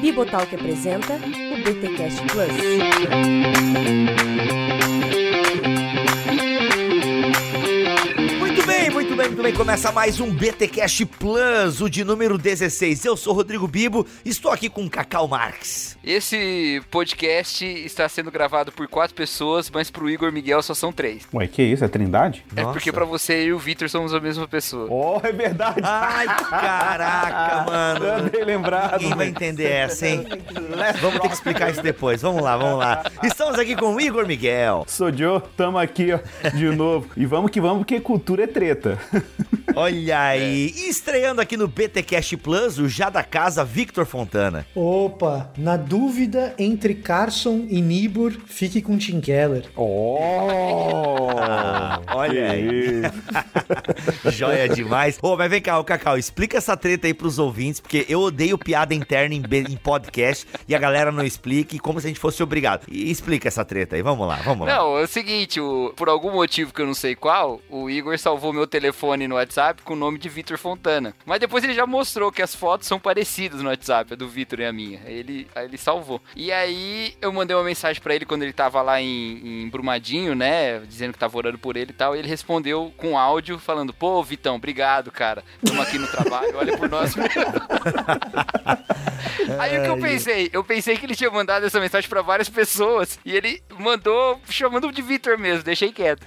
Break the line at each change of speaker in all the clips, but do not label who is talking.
Bibotalk apresenta o BTcast Plus.
Muito bem, começa mais um BTcast Plus, o de número 16. Eu sou Rodrigo Bibo, estou aqui com Cacau
Marx. Esse podcast está sendo gravado por quatro pessoas, mas pro Igor Miguel só são três.
Ué, que isso? É Trindade? É Nossa. porque para
você e o Vitor somos a mesma pessoa. Oh, é
verdade. Ai,
caraca, mano. Eu bem lembrado. Quem
vai entender essa, hein? vamos ter que explicar isso depois. Vamos lá, vamos lá. Estamos aqui com o Igor Miguel.
Sou Joe, tamo aqui ó, de novo. E vamos que vamos, porque cultura é treta.
Olha aí, é. estreando aqui no BTcast Plus, o já da casa Victor Fontana.
Opa, na dúvida entre Carson e Nibor, fique com Tim
Keller. Oh! Ah, olha aí. Joia demais. Ô, oh, mas vem cá, o Cacau, explica essa treta aí pros ouvintes, porque eu odeio piada interna em, em podcast e a galera não explica, e como se a gente fosse obrigado. E explica essa treta aí, vamos lá, vamos lá.
Não, é o seguinte, o, por algum motivo que eu não sei qual, o Igor salvou meu telefone no WhatsApp com o nome de Vitor Fontana. Mas depois ele já mostrou que as fotos são parecidas no WhatsApp, a do Vitor e a minha. Aí ele, ele salvou. E aí eu mandei uma mensagem para ele quando ele tava lá em, em Brumadinho, né? Dizendo que tava orando por ele e tal. E ele respondeu com áudio falando: Pô, Vitão, obrigado, cara. Estamos aqui no trabalho, olha por nós
Aí o que eu pensei?
Eu pensei que ele tinha mandado essa mensagem para várias pessoas. E ele mandou chamando de Vitor mesmo, deixei quieto.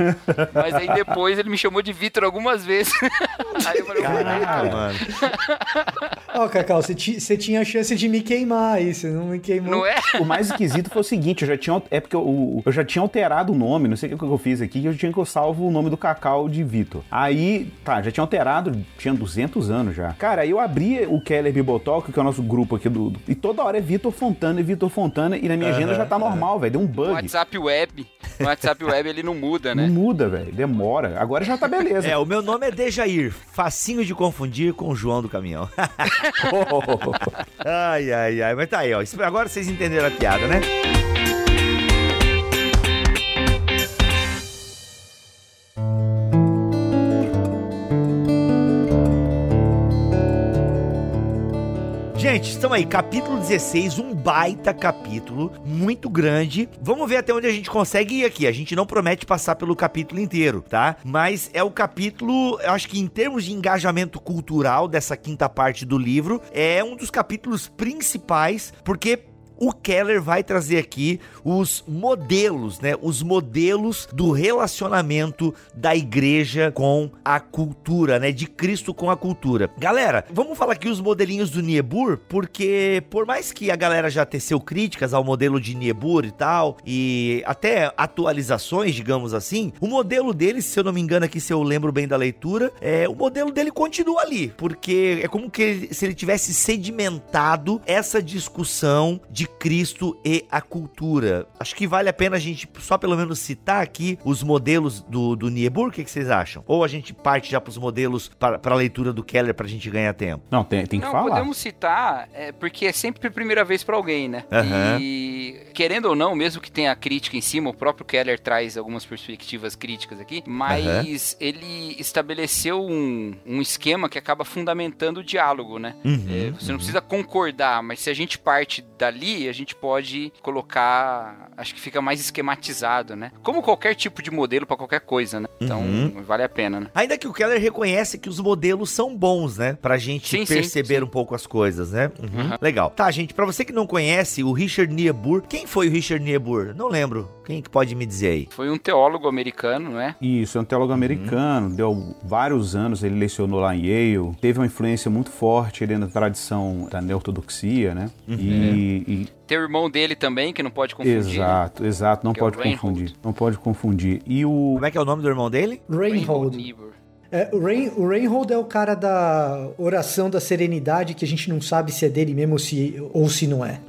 Mas aí depois ele me chamou de Vitor algumas vezes vezes. Aí eu falei, Caraca,
mano. Ó, Cacau, você, tinha a chance de me queimar aí, você não me queimou. Não é? O mais esquisito
foi o seguinte, eu já tinha. É porque eu, eu já tinha alterado o nome, não sei o que eu fiz aqui, que eu tinha que eu salvo o nome do Cacau de Vitor. Aí, tá, já tinha alterado, tinha 200 anos já. Cara, aí eu abria o Keller Bibotalk, que é o nosso grupo aqui do. e toda hora é Vitor Fontana e Vitor Fontana, e na minha agenda já tá normal, velho, deu um bug. WhatsApp
Web. O WhatsApp Web ele não muda, né? Não
muda, velho, demora. Agora
já tá beleza. É, o meu nome nome é
Dejair, facinho de confundir com o João do Caminhão. ai, ai, ai. Mas tá aí, ó. Agora vocês entenderam a piada, né? gente, estão aí, capítulo 16, um baita capítulo, muito grande. Vamos ver até onde a gente consegue ir aqui. A gente não promete passar pelo capítulo inteiro, tá? Mas é o capítulo, eu acho que em termos de engajamento cultural dessa quinta parte do livro, é um dos capítulos principais, porque o Keller vai trazer aqui os modelos, né? Os modelos do relacionamento da igreja com a cultura, né? De Cristo com a cultura. Galera, vamos falar aqui os modelinhos do Niebuhr, porque por mais que a galera já teceu críticas ao modelo de Niebuhr e tal, e até atualizações, digamos assim, o modelo dele, se eu não me engano aqui, se eu lembro bem da leitura, é o modelo dele continua ali, porque é como que ele, se ele tivesse sedimentado essa discussão de Cristo e a cultura. Acho que vale a pena a gente só pelo menos citar aqui os modelos do, do Niebuhr, o que, que, vocês acham? Ou a gente parte já para os modelos para a leitura do Keller para a gente ganhar tempo? Não, tem, tem que Não, falar. Podemos
citar, é, porque é sempre a primeira vez para alguém, né? Uhum. E querendo ou não, mesmo que tenha crítica em cima, o próprio Keller traz algumas perspectivas críticas aqui, mas uhum. ele estabeleceu um, um esquema que acaba fundamentando o diálogo, né? Uhum, é, você não uhum. precisa concordar, mas se a gente parte dali a gente pode colocar, acho que fica mais esquematizado, né? Como qualquer tipo de modelo para qualquer coisa, né? Então, uhum. vale a pena, né? Ainda que o Keller
reconhece que os modelos são bons, né? Pra gente sim, perceber sim, sim. um pouco as coisas, né? Uhum. Uhum. Legal. Tá, gente, para você que não conhece, o Richard Niebuhr, quem foi o Richard Niebuhr? Não lembro. Quem que pode
me dizer aí?
Foi um teólogo americano, né?
Isso, é um teólogo uhum. americano. Deu vários anos, ele lecionou lá em Yale. Teve uma influência muito forte ali na tradição da neortodoxia, né? Uhum. E, é. e,
Tem o irmão dele também, que não pode confundir. Né? Exato,
exato. Não é pode é confundir. Não pode confundir. E o... Como é que é o nome do irmão dele?
Reinhold. É, o, Rain,
o Reinhold é o cara da oração da serenidade que a gente não sabe se é dele mesmo ou se, ou se não é.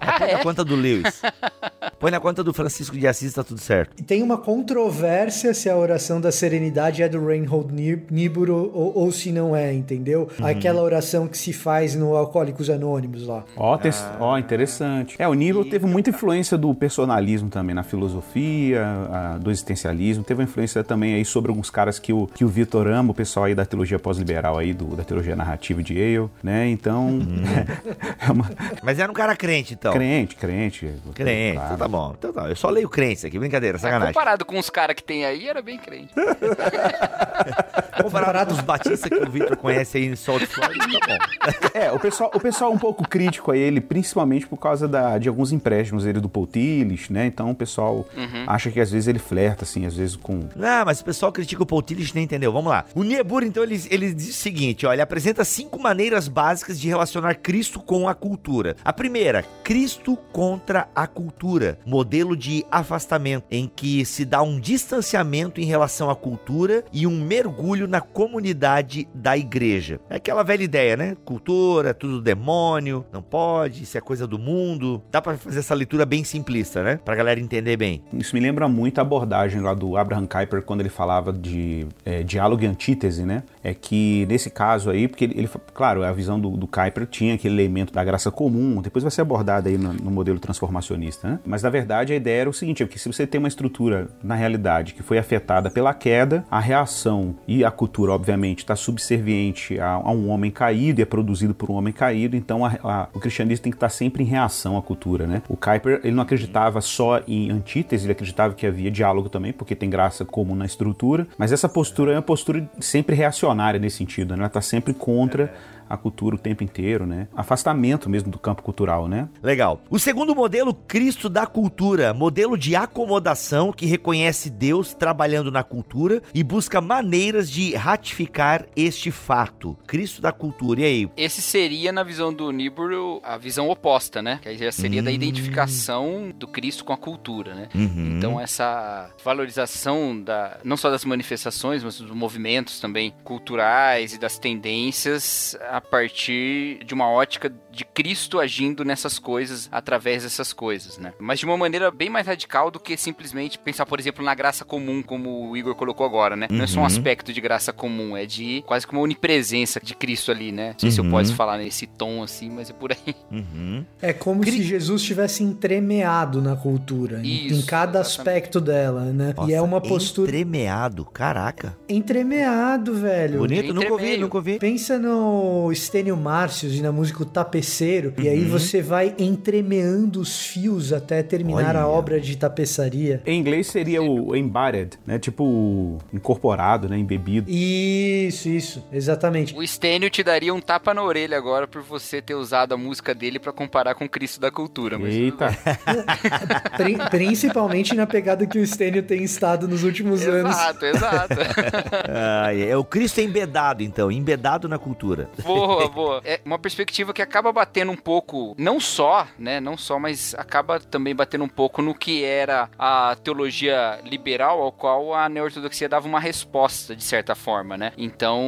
ah, é? conta do Lewis. Põe na conta do Francisco de Assis, tá tudo certo.
E tem uma controvérsia se a oração da serenidade é do Reinhold Niebuhr ou, ou se não é, entendeu? Uhum. Aquela oração que se faz no Alcoólicos Anônimos lá. Ó, oh, ah.
oh, interessante. É, o Niebuhr teve muita influência do personalismo também na filosofia, a, do existencialismo. Teve uma influência também aí sobre alguns caras que o, que o Vitor ama, o pessoal aí da teologia pós-liberal aí, do, da teologia narrativa de Yale, né? Então... Uhum. é uma... Mas era um cara crente, então. Crente, crente. Crente, claro. tá bom, então tá. Eu só leio crente
aqui, brincadeira, é, sacanagem. É,
comparado com os caras que tem aí, era bem crente.
comparado os batistas que o Vitor conhece aí em Salt Florida, tá bom.
É, o pessoal, o pessoal é um pouco crítico a ele, principalmente por causa da, de alguns empréstimos dele do Poutilis, né? Então o pessoal uhum. acha que às vezes ele flerta, assim, às vezes com.
Ah, mas o pessoal critica o Poutilis nem entendeu. Vamos lá. O Niebuhr, então, ele, ele diz o seguinte: ó, ele apresenta cinco maneiras básicas de relacionar Cristo com a cultura. A primeira, Cristo contra a cultura modelo de afastamento, em que se dá um distanciamento em relação à cultura e um mergulho na comunidade da igreja. É aquela velha ideia, né? Cultura, tudo demônio, não pode, isso é coisa do mundo. Dá para
fazer essa leitura bem simplista, né? Pra galera entender bem. Isso me lembra muito a abordagem lá do Abraham Kuyper quando ele falava de é, diálogo e antítese, né? É que nesse caso aí, porque ele, ele claro, a visão do, do Kuyper tinha aquele elemento da graça comum, depois vai ser abordada aí no, no modelo transformacionista, né? Mas na verdade a ideia era o seguinte, é que se você tem uma estrutura na realidade que foi afetada pela queda, a reação e a cultura, obviamente, está subserviente a, a, um homem caído, é produzido por um homem caído, então a, a, o cristianismo tem que estar tá sempre em reação à cultura, né? O Kuyper, ele não acreditava só em antítese, ele acreditava que havia diálogo também, porque tem graça comum na estrutura, mas essa postura é uma postura sempre reacionária nesse sentido, né? Ela está sempre contra é a cultura o tempo inteiro, né? Afastamento mesmo do campo cultural, né? Legal. O segundo modelo, Cristo da cultura, modelo de
acomodação que reconhece Deus trabalhando na cultura e busca maneiras de ratificar este fato. Cristo da cultura, e aí?
Esse seria, na visão do Niebuhr, a visão oposta, né? Que seria hum. da identificação do Cristo com a cultura, né? Uhum. Então essa valorização da, não só das manifestações, mas dos movimentos também culturais e das tendências, a a partir de uma ótica de Cristo agindo nessas coisas, através dessas coisas, né? Mas de uma maneira bem mais radical do que simplesmente pensar, por exemplo, na graça comum, como o Igor colocou agora, né? Uhum. Não é só um uhum. aspecto de graça comum, é de quase como uma onipresença de Cristo ali, né? Não sei uhum. se eu uhum. posso falar nesse tom assim, mas é por aí. Uhum.
É como Cri... se Jesus tivesse entremeado na cultura, Isso, em cada exatamente. aspecto dela, né? Nossa, e é uma postura. Entremeado, caraca. Entremeado, velho. Bonito, nunca ouvi, nunca ouvi. Pensa no o Estênio Márcios e na música o Tapeceiro. Uhum. E aí uhum. você vai entremeando os fios até terminar Olha. a obra de tapeçaria.
Em inglês seria o embedded, né? Tipo incorporado, né? Embebido. Isso, isso. Exatamente.
O Estênio te daria um tapa na orelha agora por você ter usado a música dele para comparar com Cristo da Cultura. Mas Eita.
Principalmente na pegada que o Estênio tem estado nos últimos exato, anos. Exato,
exato. ah, é, é o Cristo
embedado, então. Embedado na cultura.
Boa, boa. É uma perspectiva que acaba batendo um pouco, não só, né? Não só, mas acaba também batendo um pouco no que era a teologia liberal, ao qual a neortodoxia dava uma resposta, de certa forma, né? Então,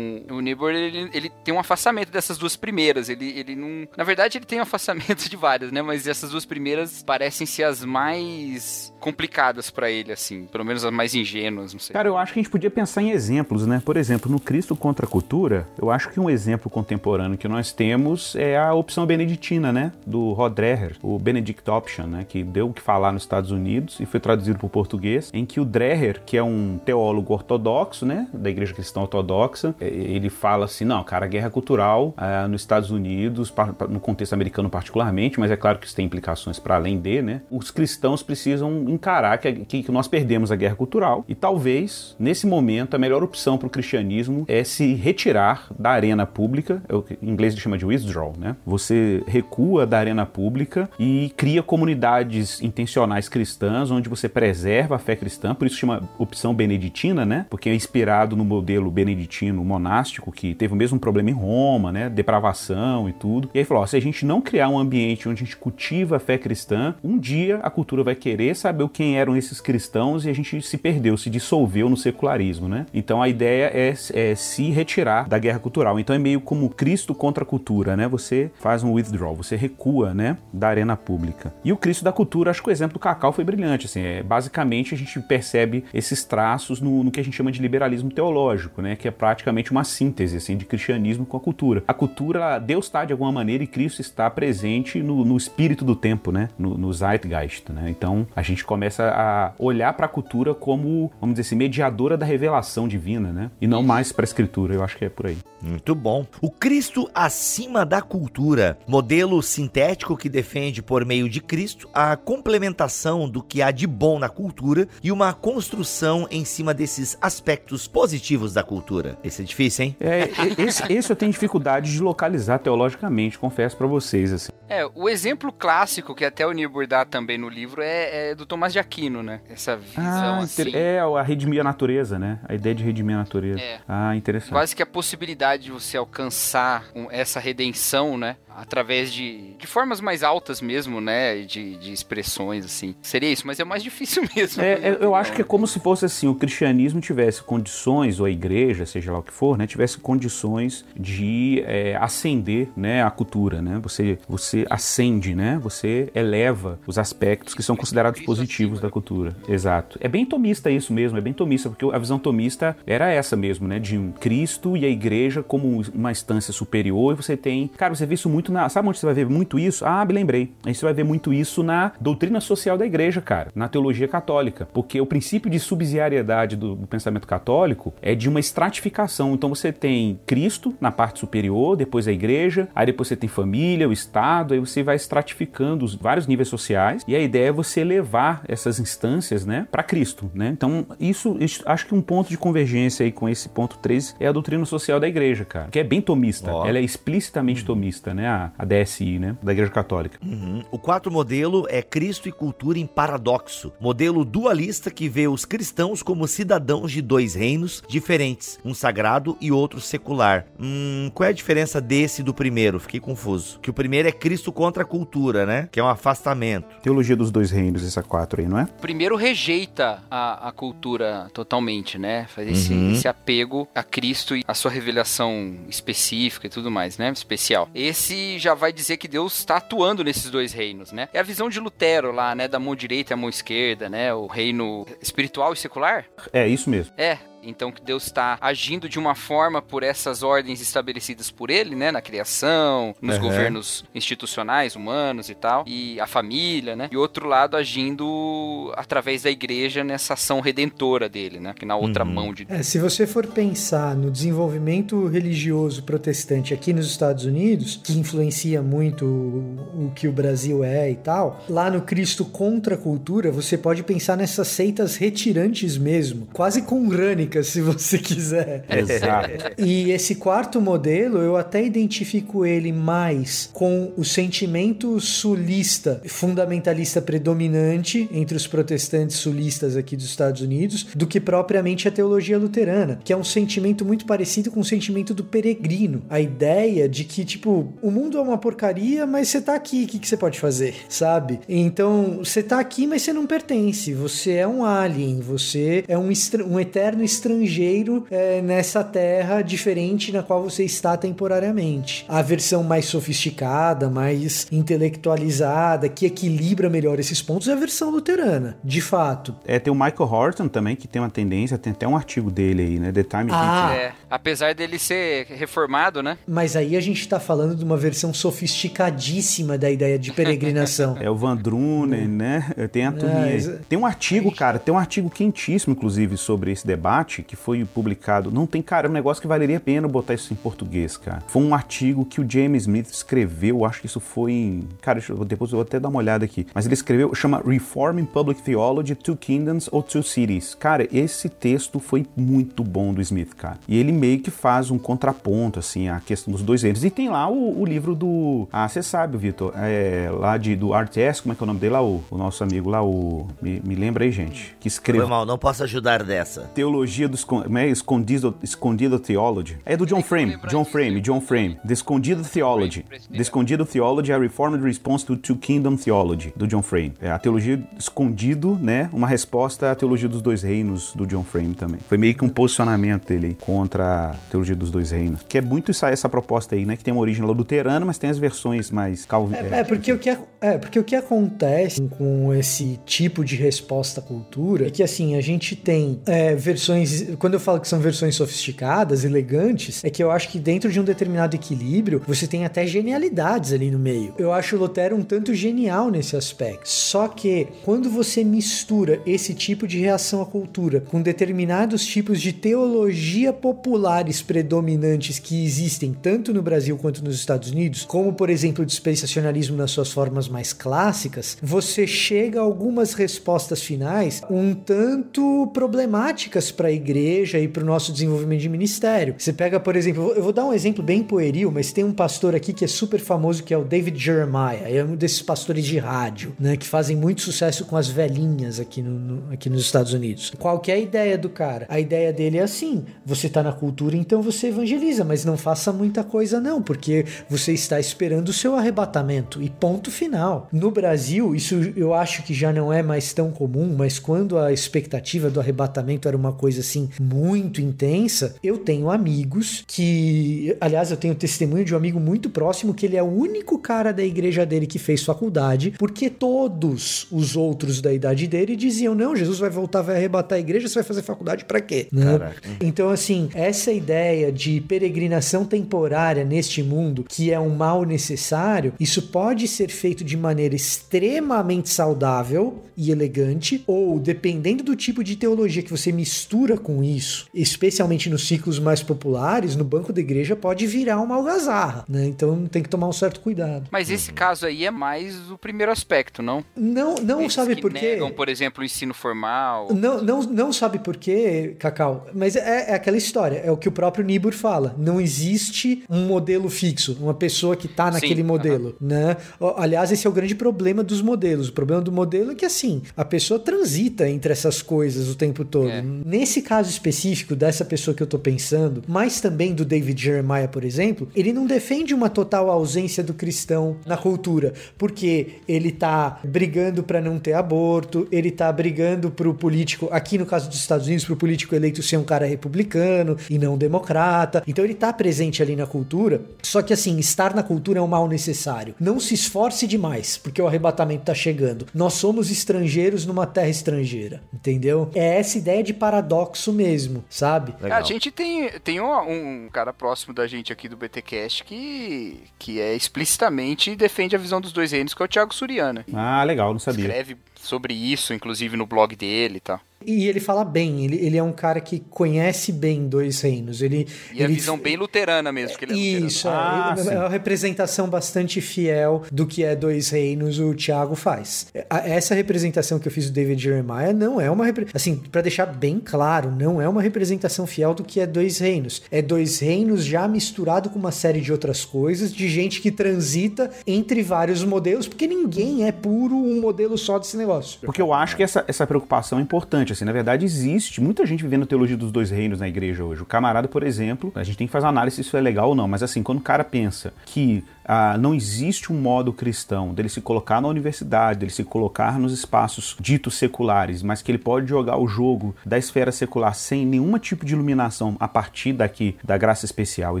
o Niebuhr, ele, ele tem um afastamento dessas duas primeiras. Ele, ele não. Na verdade, ele tem um afastamento de várias, né? Mas essas duas primeiras parecem ser as mais complicadas para ele, assim. Pelo menos as mais ingênuas, não sei. Cara,
eu acho que a gente podia pensar em exemplos, né? Por exemplo, no Cristo contra a Cultura, eu acho que um exemplo exemplo contemporâneo que nós temos é a opção beneditina, né, do Rod Dreher, o Benedict Option, né, que deu o que falar nos Estados Unidos e foi traduzido para o português, em que o Dreher, que é um teólogo ortodoxo, né, da Igreja Cristã Ortodoxa, ele fala assim, não, cara, a guerra cultural ah, nos Estados Unidos, no contexto americano particularmente, mas é claro que isso tem implicações para além de, né, os cristãos precisam encarar que, que nós perdemos a guerra cultural e talvez, nesse momento, a melhor opção para o cristianismo é se retirar da arena pública pública, é o que em inglês se chama de withdrawal, né? Você recua da arena pública e cria comunidades intencionais cristãs, onde você preserva a fé cristã, por isso chama opção beneditina, né? Porque é inspirado no modelo beneditino monástico, que teve o mesmo problema em Roma, né? Depravação e tudo. E aí falou: ó, se a gente não criar um ambiente onde a gente cultiva a fé cristã, um dia a cultura vai querer saber quem eram esses cristãos e a gente se perdeu, se dissolveu no secularismo, né? Então a ideia é, é se retirar da guerra cultural. Então é meio meio como Cristo contra a cultura, né? Você faz um withdrawal, você recua, né, da arena pública. E o Cristo da cultura, acho que o exemplo do Cacau foi brilhante, assim, é, basicamente a gente percebe esses traços no, no, que a gente chama de liberalismo teológico, né, que é praticamente uma síntese, assim, de cristianismo com a cultura. A cultura, Deus está de alguma maneira e Cristo está presente no, no espírito do tempo, né, no, no zeitgeist, né? Então, a gente começa a olhar para a cultura como, vamos dizer assim, mediadora da revelação divina, né? E não mais para a escritura, eu acho que é por aí. Muito bom o Cristo acima da cultura, modelo
sintético que defende por meio de Cristo a complementação do que há de bom na cultura e uma construção em cima desses aspectos positivos da cultura.
Esse é difícil, hein? É, esse, esse eu tenho dificuldade de localizar teologicamente, confesso para vocês assim.
É, o exemplo clássico que até o Niebuhr dá também no livro é, é do Tomás de Aquino, né? Essa visão ah, assim.
É, a redimir a natureza, né? A ideia de redimir a natureza. É. Ah, interessante. Quase
que a possibilidade de você alcançar essa redenção, né? Através de, de formas mais altas mesmo, né? De, de expressões, assim. Seria isso, mas é mais difícil
mesmo. É, eu acho que é como se fosse assim, o cristianismo tivesse condições, ou a igreja, seja lá o que for, né? Tivesse condições de é, ascender né, a cultura, né? Você, você ascende, né? Você eleva os aspectos que são é considerados positivos da cultura. Exato. É bem tomista isso mesmo, é bem tomista, porque a visão tomista era essa mesmo, né? De um Cristo e a igreja como uma instância superior e você tem. Cara, você vê isso muito na. Sabe onde você vai ver muito isso? Ah, me lembrei. A gente vai ver muito isso na doutrina social da igreja, cara, na teologia católica. Porque o princípio de subsidiariedade do, do pensamento católico é de uma estratificação. Então você tem Cristo na parte superior, depois a igreja, aí depois você tem família, o Estado, aí você vai estratificando os vários níveis sociais e a ideia é você levar essas instâncias, né, para Cristo, né? Então, isso, isso, acho que um ponto de convergência aí com esse ponto 3 é a doutrina social da igreja, cara. Que é bem tomista. Oh. Ela é explicitamente uhum. tomista, né? A, a, DSI, né? Da Igreja Católica. Uhum. O quarto modelo é Cristo e Cultura em Paradoxo. Modelo
dualista que vê os cristãos como cidadãos de dois reinos diferentes, um sagrado e outro secular. Hum, qual é a diferença desse do primeiro? Fiquei confuso. Que o primeiro é Cristo contra a cultura, né? Que é um afastamento. Teologia dos dois reinos, essa quatro aí, não é?
O primeiro
rejeita a, a cultura totalmente, né? Faz esse, uhum. esse apego a Cristo e a sua revelação específica e tudo mais, né? Especial. Esse já vai dizer que Deus está atuando nesses dois reinos, né? É a visão de Lutero lá, né? Da mão direita e a mão esquerda, né? O reino espiritual e secular.
É, isso mesmo.
É, então que Deus está agindo de uma forma por essas ordens estabelecidas por ele, né, na criação, nos uhum. governos institucionais, humanos e tal, e a família, né? E outro lado agindo através da igreja nessa ação redentora dele, né? Que na outra uhum. mão de
Deus. É, se você for pensar no desenvolvimento religioso protestante aqui nos Estados Unidos, que influencia muito o que o Brasil é e tal, lá no Cristo contra a cultura, você pode pensar nessas seitas retirantes mesmo, quase com Rani se você quiser. Exato. E esse quarto modelo, eu até identifico ele mais com o sentimento sulista, fundamentalista predominante entre os protestantes sulistas aqui dos Estados Unidos, do que propriamente a teologia luterana, que é um sentimento muito parecido com o sentimento do peregrino. A ideia de que, tipo, o mundo é uma porcaria, mas você tá aqui, o que, que você pode fazer? Sabe? Então, você tá aqui, mas você não pertence. Você é um alien, você é um, um eterno estranho estrangeiro é, nessa terra diferente na qual você está temporariamente. A versão mais sofisticada, mais intelectualizada, que equilibra melhor esses pontos, é a versão luterana, de fato.
É, tem o Michael Horton também, que tem uma tendência, tem até um artigo dele aí, né? The Time ah. É,
apesar dele ser reformado, né?
Mas aí a gente tá falando de uma versão sofisticadíssima
da ideia de peregrinação. é o Van Drunen, né? Tem a turminha Tem um artigo, cara, tem um artigo quentíssimo, inclusive, sobre esse debate Debate, que foi publicado. Não tem, cara, é um negócio que valeria a pena botar isso em português, cara. Foi um artigo que o James Smith escreveu, acho que isso foi em. Cara, depois eu vou até dar uma olhada aqui. Mas ele escreveu, chama Reforming Public Theology, Two Kingdoms or Two Cities. Cara, esse texto foi muito bom do Smith, cara. E ele meio que faz um contraponto, assim, a questão dos dois reinos. E tem lá o, o livro do. Ah, você sabe, Vitor, é, lá de, do RTS, como é que é o nome dele lá? O, o nosso amigo lá, o. Me, me lembra aí, gente. Que escreveu. Foi
mal, não posso ajudar dessa.
Teologia teologia do é? escondido, escondido theology. É do John Frame, John Frame, John Frame. The Escondido Theology. The Escondido Theology, é a Reformed Response to Two Kingdom Theology, do John Frame. É a teologia escondido, né? Uma resposta à teologia dos dois reinos, do John Frame também. Foi meio que um posicionamento dele contra a teologia dos dois reinos. Que é muito essa, essa proposta aí, né? Que tem uma origem luterana, mas tem as versões mais calvinistas. É, é, é, porque
o que, é, porque o que acontece com esse tipo de resposta à cultura é que, assim, a gente tem é, versões versões, quando eu falo que são versões sofisticadas, elegantes, é que eu acho que dentro de um determinado equilíbrio, você tem até genialidades ali no meio. Eu acho o Lotero um tanto genial nesse aspecto. Só que quando você mistura esse tipo de reação à cultura com determinados tipos de teologia populares predominantes que existem tanto no Brasil quanto nos Estados Unidos, como por exemplo o dispensacionalismo nas suas formas mais clássicas, você chega a algumas respostas finais um tanto problemáticas para igreja e para o nosso desenvolvimento de ministério. Você pega, por exemplo, eu vou dar um exemplo bem pueril, mas tem um pastor aqui que é super famoso que é o David Jeremiah, é um desses pastores de rádio, né, que fazem muito sucesso com as velhinhas aqui, no, no, aqui nos Estados Unidos. Qual que é a ideia do cara? A ideia dele é assim: você está na cultura, então você evangeliza, mas não faça muita coisa não, porque você está esperando o seu arrebatamento e ponto final. No Brasil, isso eu acho que já não é mais tão comum, mas quando a expectativa do arrebatamento era uma coisa assim muito intensa, eu tenho amigos que, aliás, eu tenho testemunho de um amigo muito próximo que ele é o único cara da igreja dele que fez faculdade, porque todos os outros da idade dele diziam: "Não, Jesus vai voltar, vai arrebatar a igreja, você vai fazer faculdade para quê?" Né? Então, assim, essa ideia de peregrinação temporária neste mundo, que é um mal necessário, isso pode ser feito de maneira extremamente saudável e elegante, ou dependendo do tipo de teologia que você mistura mistura com isso, especialmente nos ciclos mais populares, no banco da igreja pode virar uma algazarra, né? Então tem que tomar um certo cuidado.
Mas esse uhum. caso aí é mais o primeiro aspecto, não?
Não, não sabe por quê. Negam,
por exemplo, o ensino formal.
Não, não, não sabe por quê, Cacau. Mas é, é aquela história, é o que o próprio Nibor fala. Não existe um modelo fixo, uma pessoa que tá naquele Sim, modelo, uh -huh. né? Aliás, esse é o grande problema dos modelos. O problema do modelo é que assim, a pessoa transita entre essas coisas o tempo todo. É. Nesse Nesse caso específico dessa pessoa que eu estou pensando, mas também do David Jeremiah, por exemplo, ele não defende uma total ausência do cristão na cultura, porque ele está brigando para não ter aborto, ele está brigando para o político, aqui no caso dos Estados Unidos, para o político eleito ser um cara republicano e não democrata. Então ele está presente ali na cultura, só que assim, estar na cultura é um mal necessário. Não se esforce demais, porque o arrebatamento está chegando. Nós somos estrangeiros numa terra estrangeira, entendeu? É essa ideia de paradoxo ortodoxo mesmo, sabe? Legal. A
gente tem, tem um, um, cara próximo da gente aqui do BTcast que, que é explicitamente defende a visão dos dois reinos, que é o Thiago Suriana.
Ah, legal, não sabia. Escreve
sobre isso, inclusive no blog dele e tá? tal.
E ele fala bem, ele, ele é um cara que conhece bem dois reinos. Ele, e ele...
a visão bem luterana mesmo, que ele é Isso, é, é, ah, é uma
representação bastante fiel do que é dois reinos o Tiago faz. É, essa representação que eu fiz do David Jeremiah não é uma... Assim, para deixar bem claro, não é uma representação fiel do que é dois reinos. É dois reinos já misturado com uma série de outras coisas, de gente que transita entre vários modelos, porque ninguém é puro um modelo só desse negócio.
Porque eu acho que essa, essa preocupação é importante assim, na verdade existe muita gente vivendo a teologia dos dois reinos na igreja hoje. O camarada, por exemplo, a gente tem que fazer uma análise se isso é legal ou não, mas assim, quando o cara pensa que ah, não existe um modo cristão dele se colocar na universidade, dele se colocar nos espaços ditos seculares, mas que ele pode jogar o jogo da esfera secular sem nenhum tipo de iluminação a partir daqui da graça especial e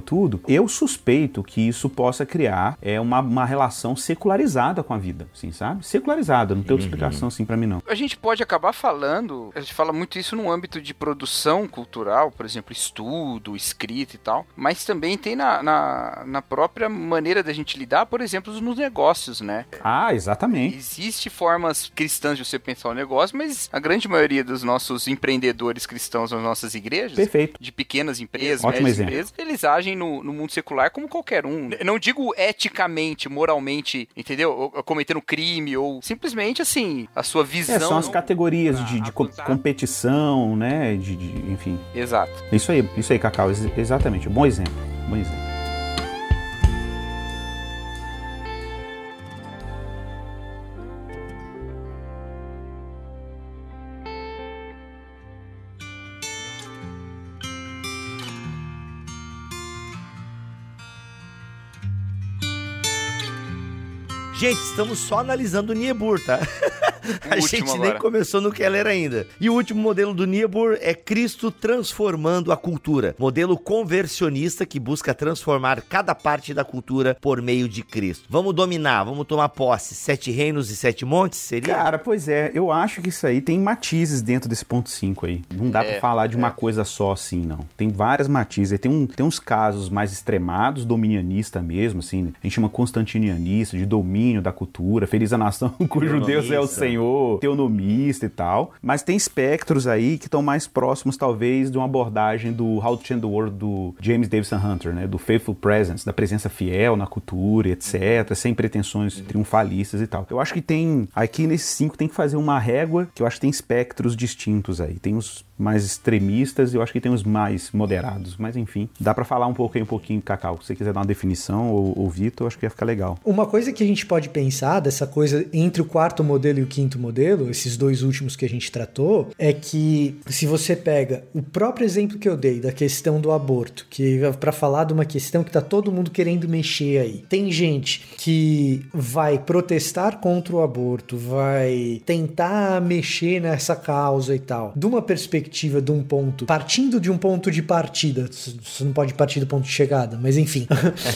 tudo. Eu suspeito que isso possa criar é uma, uma relação secularizada com a vida, assim, sabe? Secularizada, não tem outra uhum. explicação assim para mim não.
A gente pode acabar falando, a gente fala muito isso no âmbito de produção cultural, por exemplo, estudo, escrita e tal, mas também tem na, na, na própria maneira da gente lidar, por exemplo, nos negócios, né?
Ah, exatamente.
Existe formas cristãs de você pensar o negócio, mas a grande maioria dos nossos empreendedores cristãos nas nossas igrejas, Perfeito. de pequenas empresas, Ótimo médias exemplo. empresas, eles agem no, no mundo secular como qualquer um. Não digo eticamente, moralmente, entendeu? cometendo crime ou simplesmente assim, a sua é, visão. É, são as não...
categorias de, ah, de co competição, né? De, de, enfim. Exato. É isso aí, isso aí, Cacau, exatamente. bom exemplo. bom exemplo.
Gente, estamos só analisando o Niebuhr, tá? O a gente agora. nem começou no Keller ainda. E o último modelo do Niebuhr é Cristo transformando a cultura. Modelo conversionista que busca transformar cada parte da cultura por meio de Cristo. Vamos dominar, vamos tomar posse. Sete reinos e sete montes seria? Cara,
pois é. Eu acho que isso aí tem matizes dentro desse ponto 5 aí. Não dá é, pra falar de é. uma coisa só assim, não. Tem várias matizes. Tem, um, tem uns casos mais extremados, dominianista mesmo, assim. Né? A gente chama constantinianista, de domínio da cultura, feliz a nação cujo Deus é o né? Senhor, teonomista e tal. Mas tem espectros aí que estão mais próximos, talvez, de uma abordagem do How to Change the World do James Davidson Hunter, né? Do Faithful Presence, da presença fiel na cultura, etc., sem pretensões triunfalistas e tal. Eu acho que tem, aqui nesses cinco, tem que fazer uma régua, que eu acho que tem espectros distintos aí. Tem os mais extremistas e eu acho que tem os mais moderados. Mas enfim, dá para falar um pouco aí, um pouquinho, Cacau. Se você quiser dar uma definição ou, ou Vitor, acho que ia ficar legal.
Uma coisa que a gente pode pode pensar dessa coisa entre o quarto modelo e o quinto modelo, esses dois últimos que a gente tratou, é que se você pega o próprio exemplo que eu dei da questão do aborto, que é para falar de uma questão que tá todo mundo querendo mexer aí. Tem gente que vai protestar contra o aborto, vai tentar mexer nessa causa e tal. De uma perspectiva de um ponto, partindo de um ponto de partida, você não pode partir do ponto de chegada, mas enfim,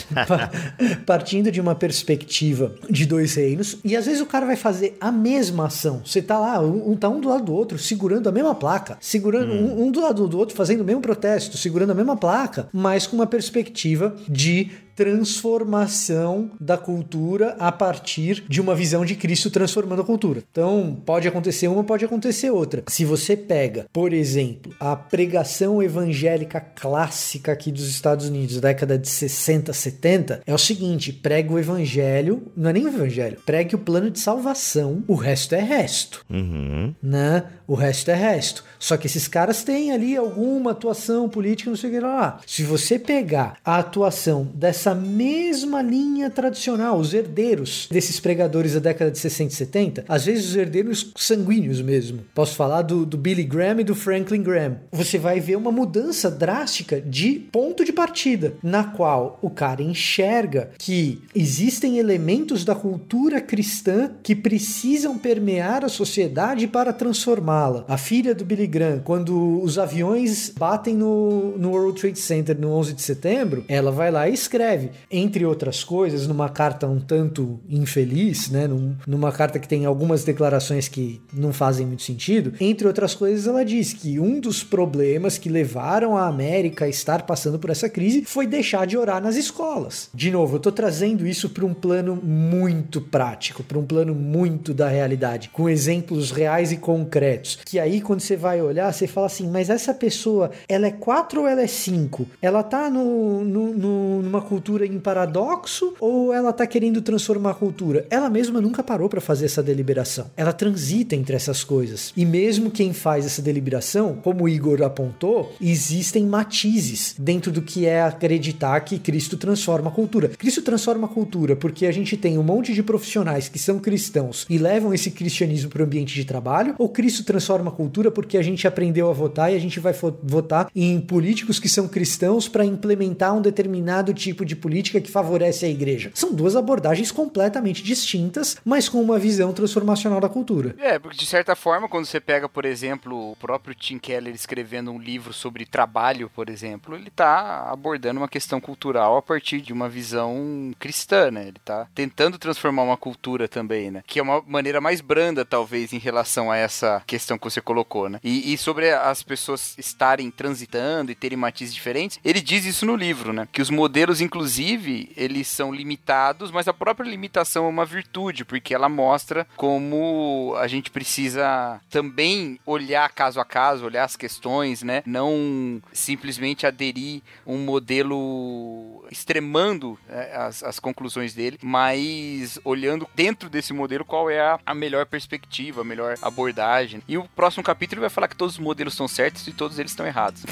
partindo de uma perspectiva de dois reinos, e às vezes o cara vai fazer a mesma ação. Você tá lá, um, tá um do lado do outro, segurando a mesma placa, segurando hum. um, um, do lado do outro, fazendo o mesmo protesto, segurando a mesma placa, mas com uma perspectiva de transformação da cultura a partir de uma visão de Cristo transformando a cultura. Então, pode acontecer uma, pode acontecer outra. Se você pega, por exemplo, a pregação evangélica clássica aqui dos Estados Unidos, década de 60, 70, é o seguinte: prega o evangelho, não é nem o evangelho, pregue o plano de salvação, o resto é resto. Uhum. Né? O resto é resto. Só que esses caras têm ali alguma atuação política, não sei o que lá. Se você pegar a atuação dessa mesma linha tradicional, os herdeiros desses pregadores da década de 60 e 70, às vezes os herdeiros sanguíneos mesmo. Posso falar do, do Billy Graham e do Franklin Graham. Você vai ver uma mudança drástica de ponto de partida, na qual o cara enxerga que existem elementos da cultura cristã que precisam permear a sociedade para transformá-la. A filha do Billy quando os aviões batem no, no World Trade Center no 11 de setembro, ela vai lá e escreve, entre outras coisas, numa carta um tanto infeliz, né, num, numa carta que tem algumas declarações que não fazem muito sentido, entre outras coisas, ela diz que um dos problemas que levaram a América a estar passando por essa crise foi deixar de orar nas escolas. De novo, eu estou trazendo isso para um plano muito prático, para um plano muito da realidade, com exemplos reais e concretos, que aí quando você vai olhar, você fala assim, mas essa pessoa, ela é quatro ou ela é cinco? Ela tá no, no, no, numa cultura em paradoxo ou ela tá querendo transformar a cultura? Ela mesma nunca parou para fazer essa deliberação. Ela transita entre essas coisas. E mesmo quem faz essa deliberação, como o Igor apontou, existem matizes dentro do que é acreditar que Cristo transforma a cultura. Cristo transforma a cultura porque a gente tem um monte de profissionais que são cristãos e levam esse cristianismo para o ambiente de trabalho, ou Cristo transforma a cultura porque a gente gente aprendeu a votar e a gente vai votar em políticos que são cristãos para implementar um determinado tipo de política que favorece a igreja. São duas abordagens completamente distintas, mas com uma visão transformacional da cultura.
É, porque de certa forma, quando você pega, por exemplo, o próprio Tim Keller escrevendo um livro sobre trabalho, por exemplo, ele está abordando uma questão cultural a partir de uma visão cristã, né? Ele está tentando transformar uma cultura também, né? Que é uma maneira mais branda, talvez, em relação a essa questão que você colocou, né? E e, e, sobre as pessoas estarem transitando e terem matizes diferentes, ele diz isso no livro, né? Que os modelos, inclusive, eles são limitados, mas a própria limitação é uma virtude, porque ela mostra como a gente precisa também olhar caso a caso, olhar as questões, né? Não simplesmente aderir um modelo extremando né, as, as conclusões dele, mas olhando dentro desse modelo qual é a, a melhor perspectiva, a melhor abordagem. E o próximo capítulo vai falar falar que todos os modelos são certos e todos eles estão errados.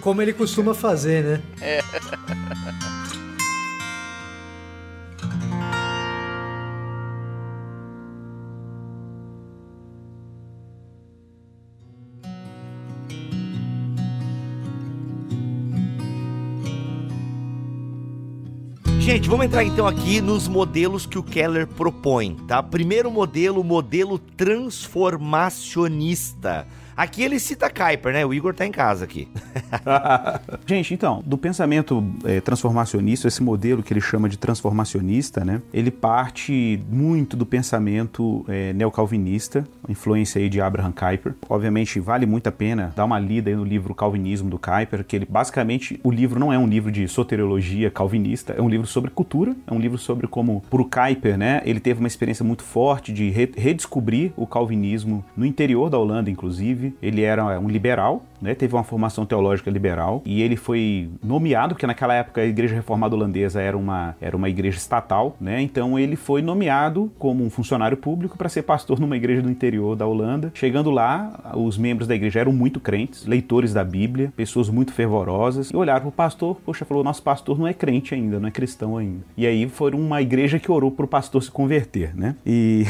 Como ele costuma fazer, né? É.
gente, vamos entrar então aqui nos modelos que o Keller propõe, tá? Primeiro modelo, modelo transformacionista. Aqui ele cita Kuiper, né? O Igor tá em casa aqui.
Gente, então, do pensamento é, transformacionista, esse modelo que ele chama de transformacionista, né? Ele parte muito do pensamento é, neocalvinista, influência aí de Abraham Kuyper. Obviamente, vale muito a pena dar uma lida aí no livro Calvinismo do Kuyper, que ele basicamente, o livro não é um livro de soteriologia calvinista, é um livro sobre cultura, é um livro sobre como, pro Kuyper, né? Ele teve uma experiência muito forte de re redescobrir o calvinismo no interior da Holanda, inclusive, inclusive, ele era um liberal, né? teve uma formação teológica liberal e ele foi nomeado, porque naquela época a Igreja Reformada Holandesa era uma, era uma igreja estatal, né? então ele foi nomeado como um funcionário público para ser pastor numa igreja do interior da Holanda. Chegando lá, os membros da igreja eram muito crentes, leitores da Bíblia, pessoas muito fervorosas, e olharam para o pastor, poxa, falou, nosso pastor não é crente ainda, não é cristão ainda. E aí foram uma igreja que orou para o pastor se converter, né? E...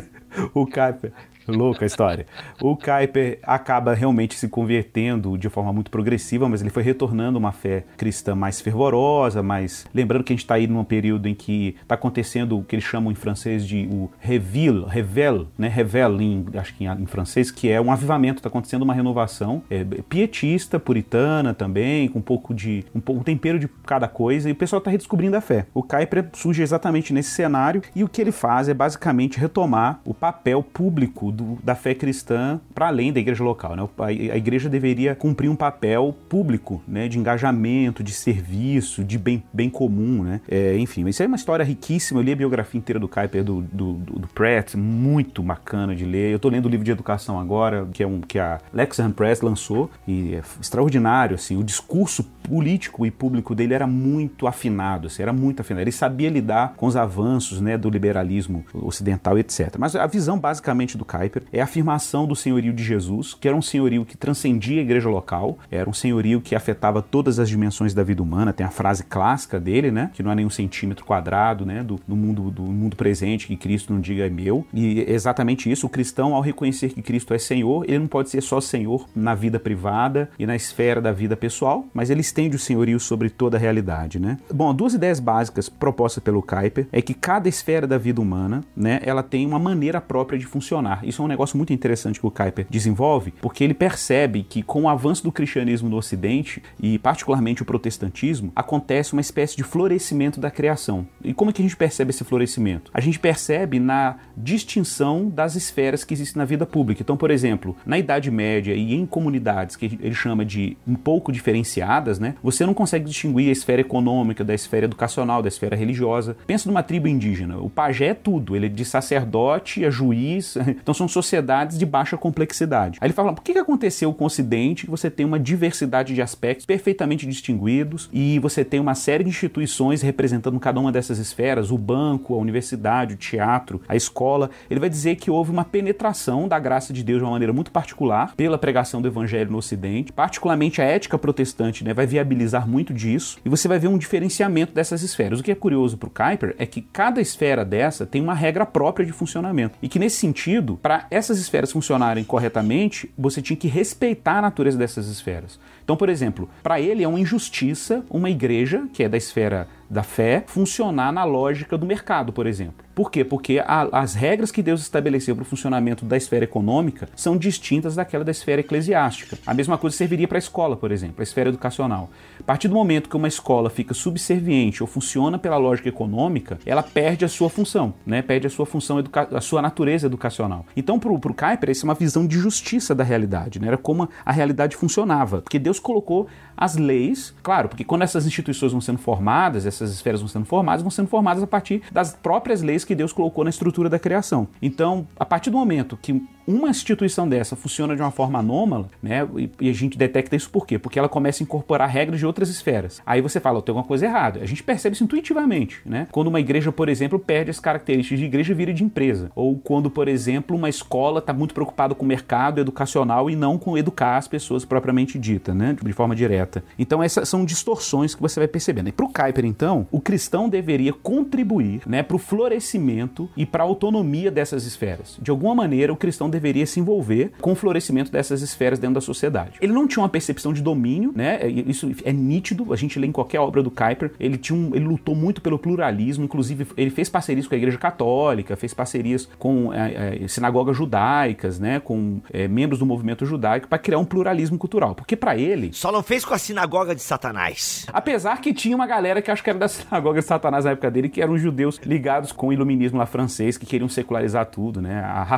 o cara Louca a história. O Kuyper acaba realmente se convertendo de forma muito progressiva, mas ele foi retornando uma fé cristã mais fervorosa, mais. Lembrando que a gente está aí num período em que está acontecendo o que eles chamam em francês de o reveal, revel, né? Revel, em, acho que em, em francês, que é um avivamento, está acontecendo uma renovação é, pietista, puritana também, com um pouco de. Um, um tempero de cada coisa, e o pessoal está redescobrindo a fé. O Kuyper surge exatamente nesse cenário, e o que ele faz é basicamente retomar o papel público do, da fé cristã para além da igreja local. Né? A, a, igreja deveria cumprir um papel público né? de engajamento, de serviço, de bem, bem comum. Né? É, enfim, isso é uma história riquíssima. Eu li a biografia inteira do Kuyper, do, do, do Pratt, muito bacana de ler. Eu estou lendo o livro de educação agora, que é um que a Lexham Press lançou, e é extraordinário. Assim, o discurso político e público dele era muito afinado, assim, era muito afinado. Ele sabia lidar com os avanços né, do liberalismo ocidental, etc. Mas a visão basicamente do Kuyper é a afirmação do senhorio de Jesus, que era um senhorio que transcendia a igreja local, era um senhorio que afetava todas as dimensões da vida humana. Tem a frase clássica dele, né? Que não há nenhum centímetro quadrado, né? Do, do mundo, do mundo presente que Cristo não diga é meu. E é exatamente isso, o cristão, ao reconhecer que Cristo é Senhor, ele não pode ser só Senhor na vida privada e na esfera da vida pessoal, mas ele estende o senhorio sobre toda a realidade, né? Bom, duas ideias básicas propostas pelo Kuiper é que cada esfera da vida humana, né, ela tem uma maneira própria de funcionar. Isso é um negócio muito interessante que o Kuyper desenvolve, porque ele percebe que com o avanço do cristianismo no Ocidente, e particularmente o protestantismo, acontece uma espécie de florescimento da criação. E como é que a gente percebe esse florescimento? A gente percebe na distinção das esferas que existem na vida pública. Então, por exemplo, na Idade Média e em comunidades que ele chama de um pouco diferenciadas, né, você não consegue distinguir a esfera econômica da esfera educacional, da esfera religiosa. Pensa numa tribo indígena. O pajé é tudo. Ele é de sacerdote a é juiz. Então, são são sociedades de baixa complexidade. Aí ele fala: por que aconteceu com o Ocidente? Você tem uma diversidade de aspectos perfeitamente distinguidos e você tem uma série de instituições representando cada uma dessas esferas: o banco, a universidade, o teatro, a escola. Ele vai dizer que houve uma penetração da graça de Deus de uma maneira muito particular pela pregação do evangelho no Ocidente, particularmente a ética protestante, né, vai viabilizar muito disso e você vai ver um diferenciamento dessas esferas. O que é curioso para o Kuyper é que cada esfera dessa tem uma regra própria de funcionamento e que nesse sentido, para para essas esferas funcionarem corretamente, você tinha que respeitar a natureza dessas esferas. Então, por exemplo, para ele é uma injustiça uma igreja, que é da esfera da fé, funcionar na lógica do mercado, por exemplo. Por quê? Porque a, as regras que Deus estabeleceu para o funcionamento da esfera econômica são distintas daquela da esfera eclesiástica. A mesma coisa serviria para a escola, por exemplo, a esfera educacional. A partir do momento que uma escola fica subserviente ou funciona pela lógica econômica, ela perde a sua função, né? perde a sua função, educa a sua natureza educacional. Então, para o Kuyper, isso é uma visão de justiça da realidade, né? era como a realidade funcionava, porque Deus colocou as leis, claro, porque quando essas instituições vão sendo formadas, essas esferas vão sendo formadas, vão sendo formadas a partir das próprias leis que Deus colocou na estrutura da criação. Então, a partir do momento que uma instituição dessa funciona de uma forma anômala, né? E, a gente detecta isso por quê? Porque ela começa a incorporar regras de outras esferas. Aí você fala, oh, tem alguma coisa errada. A gente percebe isso intuitivamente, né? Quando uma igreja, por exemplo, perde as características de igreja e vira de empresa. Ou quando, por exemplo, uma escola está muito preocupada com o mercado educacional e não com educar as pessoas propriamente dita, né? De forma direta. Então, essas são distorções que você vai percebendo. E para o Kuyper, então, o cristão deveria contribuir né, para o florescimento e para a autonomia dessas esferas. De alguma maneira, o cristão deveria se envolver com o florescimento dessas esferas dentro da sociedade. Ele não tinha uma percepção de domínio, né? É, isso é nítido, a gente lê em qualquer obra do Kuyper. Ele, tinha um, ele lutou muito pelo pluralismo, inclusive ele fez parcerias com a Igreja Católica, fez parcerias com é, é, sinagogas judaicas, né? Com é, membros do movimento judaico para criar um pluralismo cultural. Porque para ele. Só não fez com a sinagoga de Satanás. Apesar que tinha uma galera que acho que era da sinagoga de Satanás na época dele, que eram judeus ligados com o iluminismo lá francês, que queriam secularizar tudo, né? A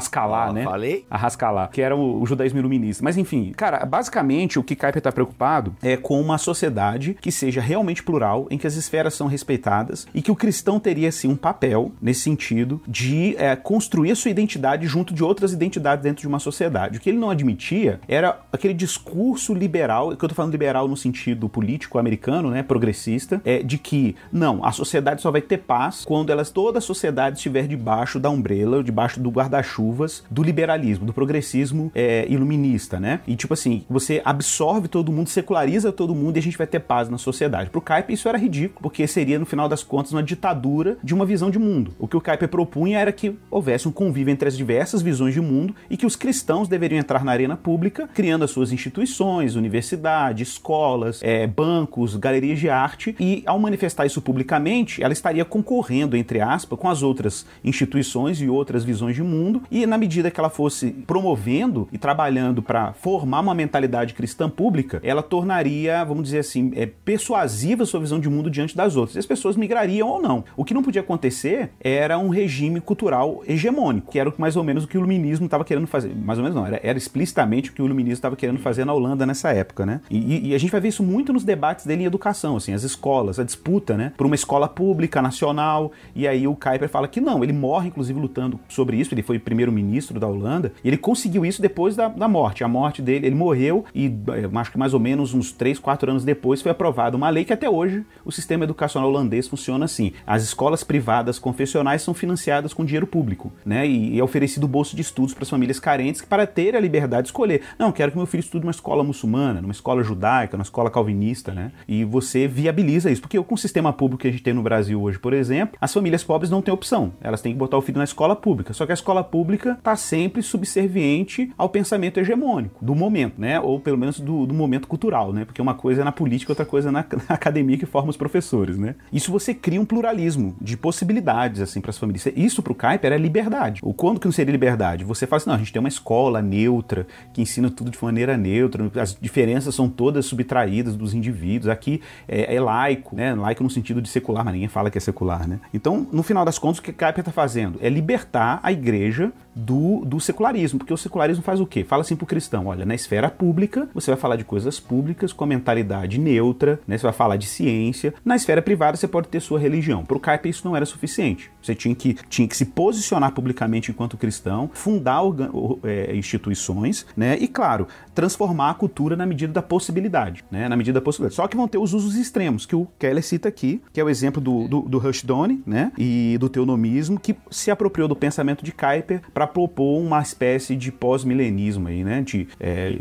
oh, né? Falei Arrasca lá, que era o, o judaísmo iluminista. Mas enfim, cara, basicamente o que Kuyper está preocupado é com uma sociedade que seja realmente plural, em que as esferas são respeitadas e que o cristão teria, assim, um papel nesse sentido de é, construir a sua identidade junto de outras identidades dentro de uma sociedade. O que ele não admitia era aquele discurso liberal, que eu tô falando liberal no sentido político americano, né, progressista, é de que não, a sociedade só vai ter paz quando elas toda a sociedade estiver debaixo da umbrella, debaixo do guarda-chuvas do liberalismo liberalismo, do progressismo é, iluminista, né? E tipo assim, você absorve todo mundo, seculariza todo mundo e a gente vai ter paz na sociedade. Pro Kuyper isso era ridículo, porque seria no final das contas uma ditadura de uma visão de mundo. O que o Kuyper propunha era que houvesse um convívio entre as diversas visões de mundo e que os cristãos deveriam entrar na arena pública, criando as suas instituições, universidades, escolas, é, bancos, galerias de arte, e ao manifestar isso publicamente, ela estaria concorrendo, entre aspas, com as outras instituições e outras visões de mundo, e na medida que ela fosse fosse promovendo e trabalhando para formar uma mentalidade cristã pública, ela tornaria, vamos dizer assim, é, persuasiva a sua visão de mundo diante das outras. E as pessoas migrariam ou não. O que não podia acontecer era um regime cultural hegemônico, que era mais ou menos o que o iluminismo estava querendo fazer. Mais ou menos não, era, era explicitamente o que o iluminismo estava querendo fazer na Holanda nessa época, né? E, e, a gente vai ver isso muito nos debates dele em educação, assim, as escolas, a disputa, né? Por uma escola pública, nacional, e aí o Kuyper fala que não, ele morre, inclusive, lutando sobre isso, ele foi primeiro-ministro da Holanda, e ele conseguiu isso depois da, da morte. A morte dele, ele morreu e é, acho que mais ou menos uns 3, 4 anos depois foi aprovada uma lei que até hoje o sistema educacional holandês funciona assim. As escolas privadas confessionais são financiadas com dinheiro público, né? E é oferecido bolso de estudos para as famílias carentes para ter a liberdade de escolher. Não, quero que meu filho estude numa escola muçulmana, numa escola judaica, numa escola calvinista, né? E você viabiliza isso, porque com o sistema público que a gente tem no Brasil hoje, por exemplo, as famílias pobres não têm opção. Elas têm que botar o filho na escola pública. Só que a escola pública está sempre subserviente ao pensamento hegemônico do momento, né? Ou pelo menos do, do momento cultural, né? Porque uma coisa é na política, outra coisa é na, na academia que forma os professores, né? Isso você cria um pluralismo de possibilidades, assim, para as famílias. Isso para o Kuiper é liberdade. O quando que não seria liberdade? Você fala assim, não, a gente tem uma escola neutra que ensina tudo de maneira neutra, as diferenças são todas subtraídas dos indivíduos. Aqui é, é laico, né? Laico no sentido de secular, mas ninguém fala que é secular, né? Então, no final das contas, o que Kuiper está fazendo é libertar a igreja do, do secularismo, porque o secularismo faz o quê? Fala assim pro cristão, olha, na esfera pública, você vai falar de coisas públicas com a mentalidade neutra, né? Você vai falar de ciência. Na esfera privada, você pode ter sua religião. Pro Kuyper isso não era suficiente. Você tinha que, tinha que se posicionar publicamente enquanto cristão, fundar é, instituições, né? E claro, transformar a cultura na medida da possibilidade, né? Na medida da possibilidade. Só que vão ter os usos extremos, que o Keller cita aqui, que é o exemplo do, do, do né? E do teonomismo, que se apropriou do pensamento de Kuyper para propor uma uma espécie de pós-milenismo aí, né? De é,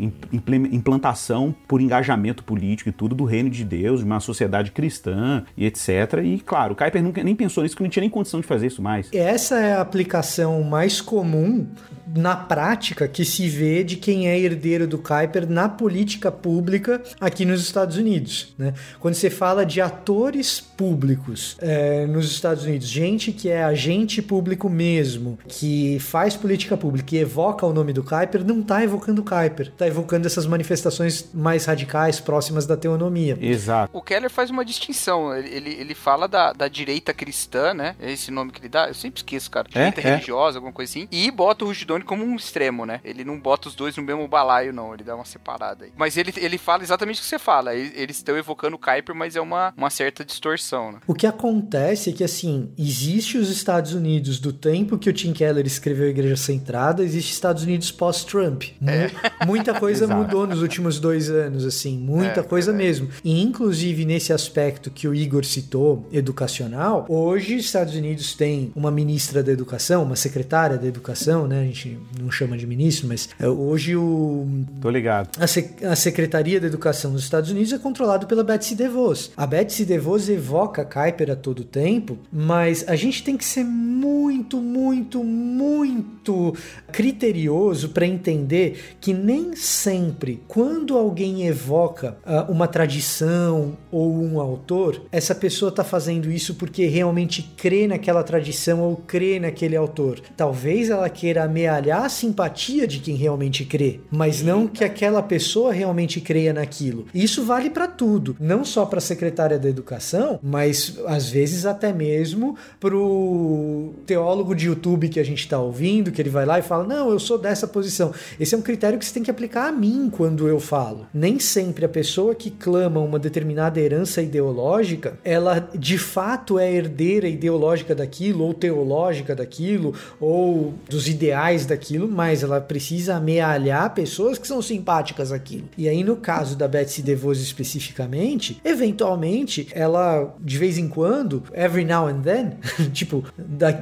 implantação por engajamento político e tudo do reino de Deus, de uma sociedade cristã e etc. E claro, o Kuyper nunca, nem pensou nisso, que não tinha nem condição de fazer isso mais.
Essa é a aplicação mais comum na prática que se vê de quem é herdeiro do Kuiper na política pública aqui nos Estados Unidos. Né? Quando você fala de atores públicos é, nos Estados Unidos, gente que é agente público mesmo, que faz política pública, que evoca o nome do Kuiper não está evocando Kuiper está evocando essas manifestações mais radicais, próximas da teonomia.
Exato.
O Keller faz uma distinção, ele, ele fala da, da direita cristã, né? É esse nome que ele dá, eu sempre esqueço, cara. É, direita é, religiosa, é. alguma coisa assim. E bota o Rugidoni como um extremo, né? Ele não bota os dois no mesmo balaio, não. Ele dá uma separada aí. Mas ele, ele fala exatamente o que você fala. Eles estão evocando o Kuyper, mas é uma, uma certa distorção, né?
O que acontece é que, assim, existe os Estados Unidos do tempo que o Tim Keller escreveu a Igreja Centrada, nada existe Estados Unidos pós-Trump. É. Muita coisa mudou nos últimos dois anos, assim, muita é, coisa é, mesmo. E inclusive nesse aspecto que o Igor citou, educacional, hoje Estados Unidos tem uma ministra da educação, uma secretária da educação, né? A gente não chama de ministro, mas é, hoje o. Tô ligado. A, sec a Secretaria da Educação dos Estados Unidos é controlada pela Betsy DeVos. A Betsy DeVos evoca Kuiper a todo tempo, mas a gente tem que ser muito, muito, muito criterioso para entender que nem sempre, quando alguém evoca uh, uma tradição ou um autor, essa pessoa está fazendo isso porque realmente crê naquela tradição ou crê naquele autor. Talvez ela queira amealhar a simpatia de quem realmente crê, mas não que aquela pessoa realmente creia naquilo. Isso vale para tudo, não só para a secretária da educação, mas às vezes até mesmo para o teólogo de YouTube que a gente está ouvindo, que ele vai lá e fala não, eu sou dessa posição. Esse é um critério que você tem que aplicar a mim quando eu falo. Nem sempre a pessoa que clama uma determinada herança ideológica, ela de fato é herdeira ideológica daquilo, ou teológica daquilo, ou dos ideais daquilo, mas ela precisa amealhar pessoas que são simpáticas àquilo. E aí, no caso da Betsy DeVos especificamente, eventualmente, ela de vez em quando, every now and then, tipo,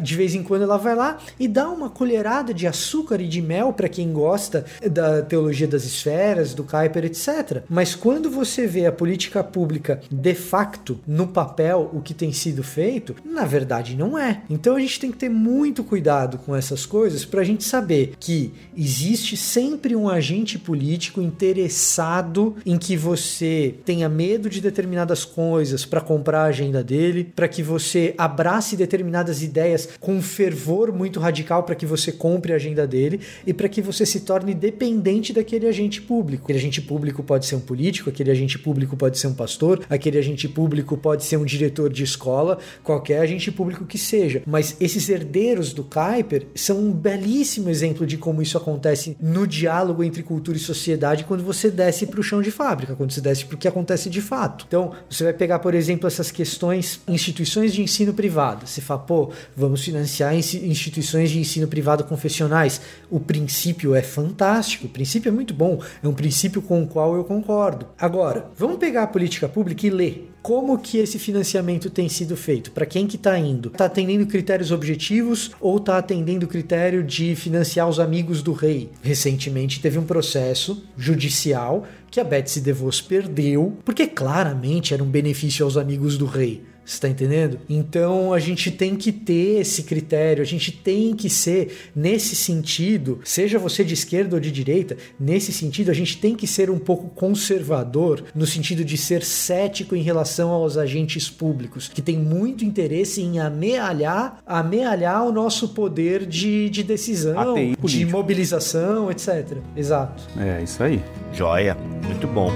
de vez em quando ela vai lá e dá uma colherada de açúcar açúcar e de mel para quem gosta da teologia das esferas, do Kuiper, etc. Mas quando você vê a política pública de facto no papel o que tem sido feito, na verdade não é. Então a gente tem que ter muito cuidado com essas coisas para a gente saber que existe sempre um agente político interessado em que você tenha medo de determinadas coisas para comprar a agenda dele, para que você abrace determinadas ideias com um fervor muito radical para que você compre a agenda agenda dele e para que você se torne dependente daquele agente público. Aquele agente público pode ser um político, aquele agente público pode ser um pastor, aquele agente público pode ser um diretor de escola, qualquer agente público que seja. Mas esses herdeiros do Kuiper são um belíssimo exemplo de como isso acontece no diálogo entre cultura e sociedade quando você desce para o chão de fábrica, quando você desce para o que acontece de fato. Então, você vai pegar, por exemplo, essas questões, instituições de ensino privado. Você fala, pô, vamos financiar instituições de ensino privado confessionais mais. O princípio é fantástico, o princípio é muito bom, é um princípio com o qual eu concordo. Agora, vamos pegar a política pública e ler como que esse financiamento tem sido feito, para quem que está indo. Está atendendo critérios objetivos ou está atendendo o critério de financiar os amigos do rei? Recentemente teve um processo judicial que a Betsy DeVos perdeu, porque claramente era um benefício aos amigos do rei. Você tá entendendo? Então a gente tem que ter esse critério, a gente tem que ser, nesse sentido, seja você de esquerda ou de direita, nesse sentido a gente tem que ser um pouco conservador, no sentido de ser cético em relação aos agentes públicos, que tem muito interesse em amealhar, amealhar o nosso poder de, de decisão, de mobilização, etc. Exato.
É, isso aí.
Joia, muito bom.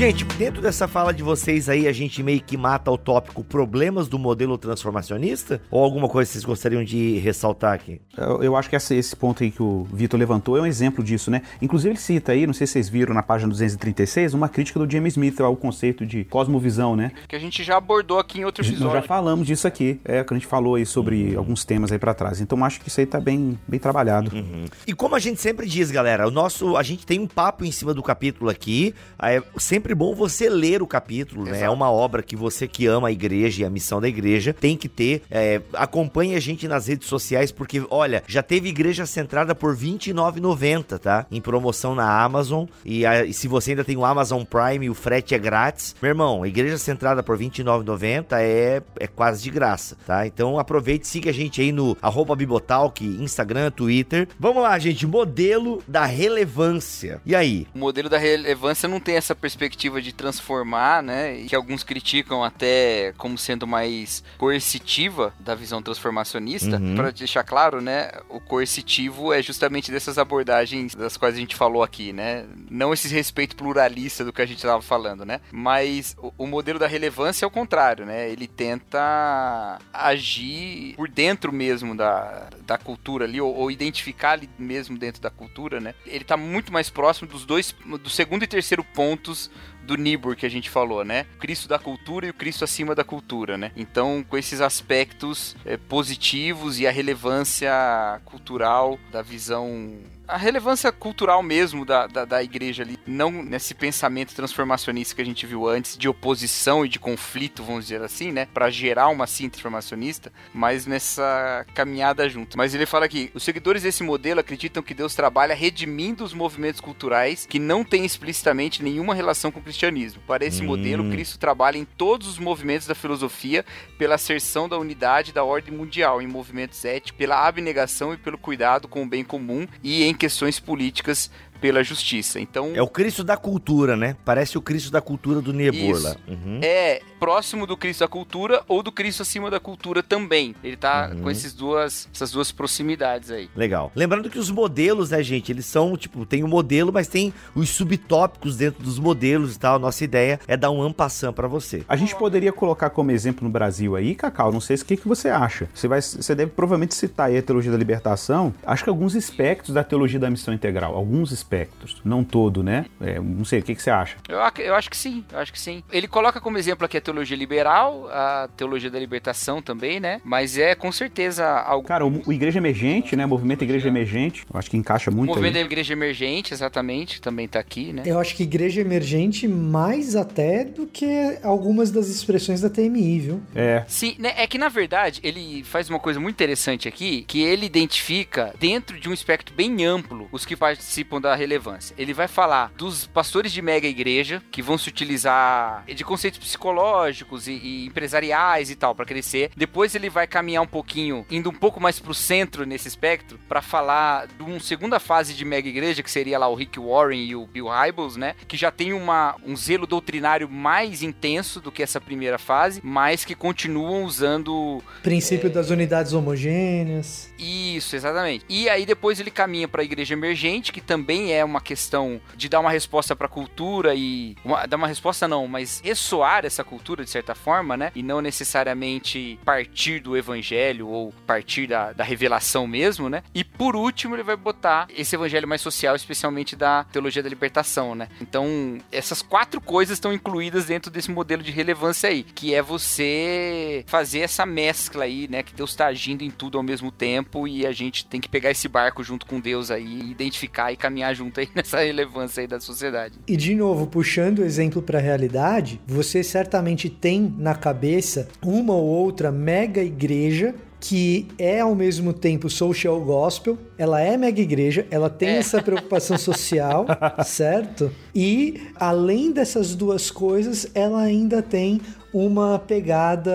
Gente, dentro dessa fala de vocês aí, a gente meio que mata o tópico problemas do modelo transformacionista?
Ou alguma coisa que vocês gostariam de ressaltar aqui? Eu, eu acho que essa, esse ponto aí que o Vitor levantou é um exemplo disso, né? Inclusive ele cita aí, não sei se vocês viram na página 236, uma crítica do James Smith ao conceito de cosmovisão, né?
Que a gente já abordou aqui em outro episódio. Nós já
falamos disso aqui, é, que a gente falou aí sobre uhum. alguns temas aí para trás. Então acho que isso aí tá bem, bem trabalhado. Uhum.
E como a gente
sempre diz, galera, o nosso, a gente tem um papo em cima do capítulo aqui, é, sempre sempre bom você ler o capítulo, Exato. né? É uma obra que você que ama a igreja e a missão da igreja tem que ter. É, acompanhe a gente nas redes sociais, porque, olha, já teve igreja centrada por R$29,90, tá? Em promoção na Amazon. E, a, e, se você ainda tem o Amazon Prime e o frete é grátis, meu irmão, igreja centrada por R$29,90 é, é quase de graça, tá? Então aproveite, siga a gente aí no arroba Bibotalk, Instagram, Twitter. Vamos lá, gente, modelo da relevância. E aí?
O modelo da relevância não tem essa perspectiva tentativa de transformar, né? Que alguns criticam até como sendo mais coercitiva da visão transformacionista. Uhum. Para deixar claro, né? O coercitivo é justamente dessas abordagens das quais a gente falou aqui, né? Não esse respeito pluralista do que a gente estava falando, né? Mas o, o modelo da relevância é o contrário, né? Ele tenta agir por dentro mesmo da, da cultura ali, ou, ou identificar ali mesmo dentro da cultura, né? Ele está muito mais próximo dos dois, do segundo e terceiro pontos do Niebuhr que a gente falou, né? O Cristo da cultura e o Cristo acima da cultura, né? Então, com esses aspectos é, positivos e a relevância cultural da visão a relevância cultural mesmo da, da, da, igreja ali, não nesse pensamento transformacionista que a gente viu antes, de oposição e de conflito, vamos dizer assim, né? Para gerar uma síntese transformacionista, mas nessa caminhada junto. Mas ele fala aqui: os seguidores desse modelo acreditam que Deus trabalha redimindo os movimentos culturais que não têm explicitamente nenhuma relação com o cristianismo. Para esse hum. modelo, Cristo trabalha em todos os movimentos da filosofia pela asserção da unidade da ordem mundial, em movimentos éticos, pela abnegação e pelo cuidado com o bem comum e em questões políticas pela justiça. Então é o
Cristo da cultura, né? Parece o Cristo da cultura do Nebula.
Uhum. É próximo do Cristo da cultura ou do Cristo acima da cultura também. Ele tá uhum. com esses duas, essas duas proximidades aí.
Legal. Lembrando que os modelos, né, gente? Eles são tipo tem o um modelo, mas tem os subtópicos dentro dos modelos e tal. A nossa ideia é dar um ampassam para você.
A gente poderia colocar como exemplo no Brasil aí, Cacau. Não sei o que, que você acha. Você vai, você deve provavelmente citar aí a teologia da libertação. Acho que alguns aspectos da teologia da missão integral, alguns aspectos aspectos. Não todo, né? É, não sei, o que, que você acha?
Eu, eu acho que sim, acho que sim. Ele coloca como exemplo aqui a teologia liberal, a teologia da libertação também, né? Mas
é com certeza algo. Cara, o, o Igreja Emergente, né? O movimento Igreja Emergente, eu acho que encaixa muito. O movimento aí. da Igreja
Emergente,
exatamente, também tá
aqui, né? Eu acho que
Igreja Emergente mais até do que algumas das expressões da TMI, viu?
É.
Sim, né? É que na verdade ele faz uma coisa muito interessante aqui, que ele identifica dentro de um espectro bem amplo os que participam da relevância. Ele vai falar dos pastores de mega igreja que vão se utilizar de conceitos psicológicos e, e empresariais e tal para crescer. Depois ele vai caminhar um pouquinho, indo um pouco mais pro centro nesse espectro, para falar de uma segunda fase de mega igreja que seria lá o Rick Warren e o Bill Hybels, né? Que já tem uma, um zelo doutrinário mais intenso do que essa primeira fase, mas que continuam usando
princípio é... das unidades homogêneas.
Isso, exatamente. E aí depois ele caminha para a igreja emergente, que também é uma questão de dar uma resposta para a cultura e uma, dar uma resposta não, mas ressoar essa cultura de certa forma, né? E não necessariamente partir do evangelho ou partir da, da revelação mesmo, né? E por último ele vai botar esse evangelho mais social, especialmente da teologia da libertação, né? Então essas quatro coisas estão incluídas dentro desse modelo de relevância aí, que é você fazer essa mescla aí, né? Que Deus está agindo em tudo ao mesmo tempo e a gente tem que pegar esse barco junto com Deus aí, identificar e caminhar junto aí nessa relevância aí da sociedade.
E de novo, puxando o exemplo para a realidade, você certamente tem na cabeça uma ou outra mega igreja que é ao mesmo tempo social gospel, ela é mega igreja, ela tem é. essa preocupação social, certo? E além dessas duas coisas, ela ainda tem uma pegada,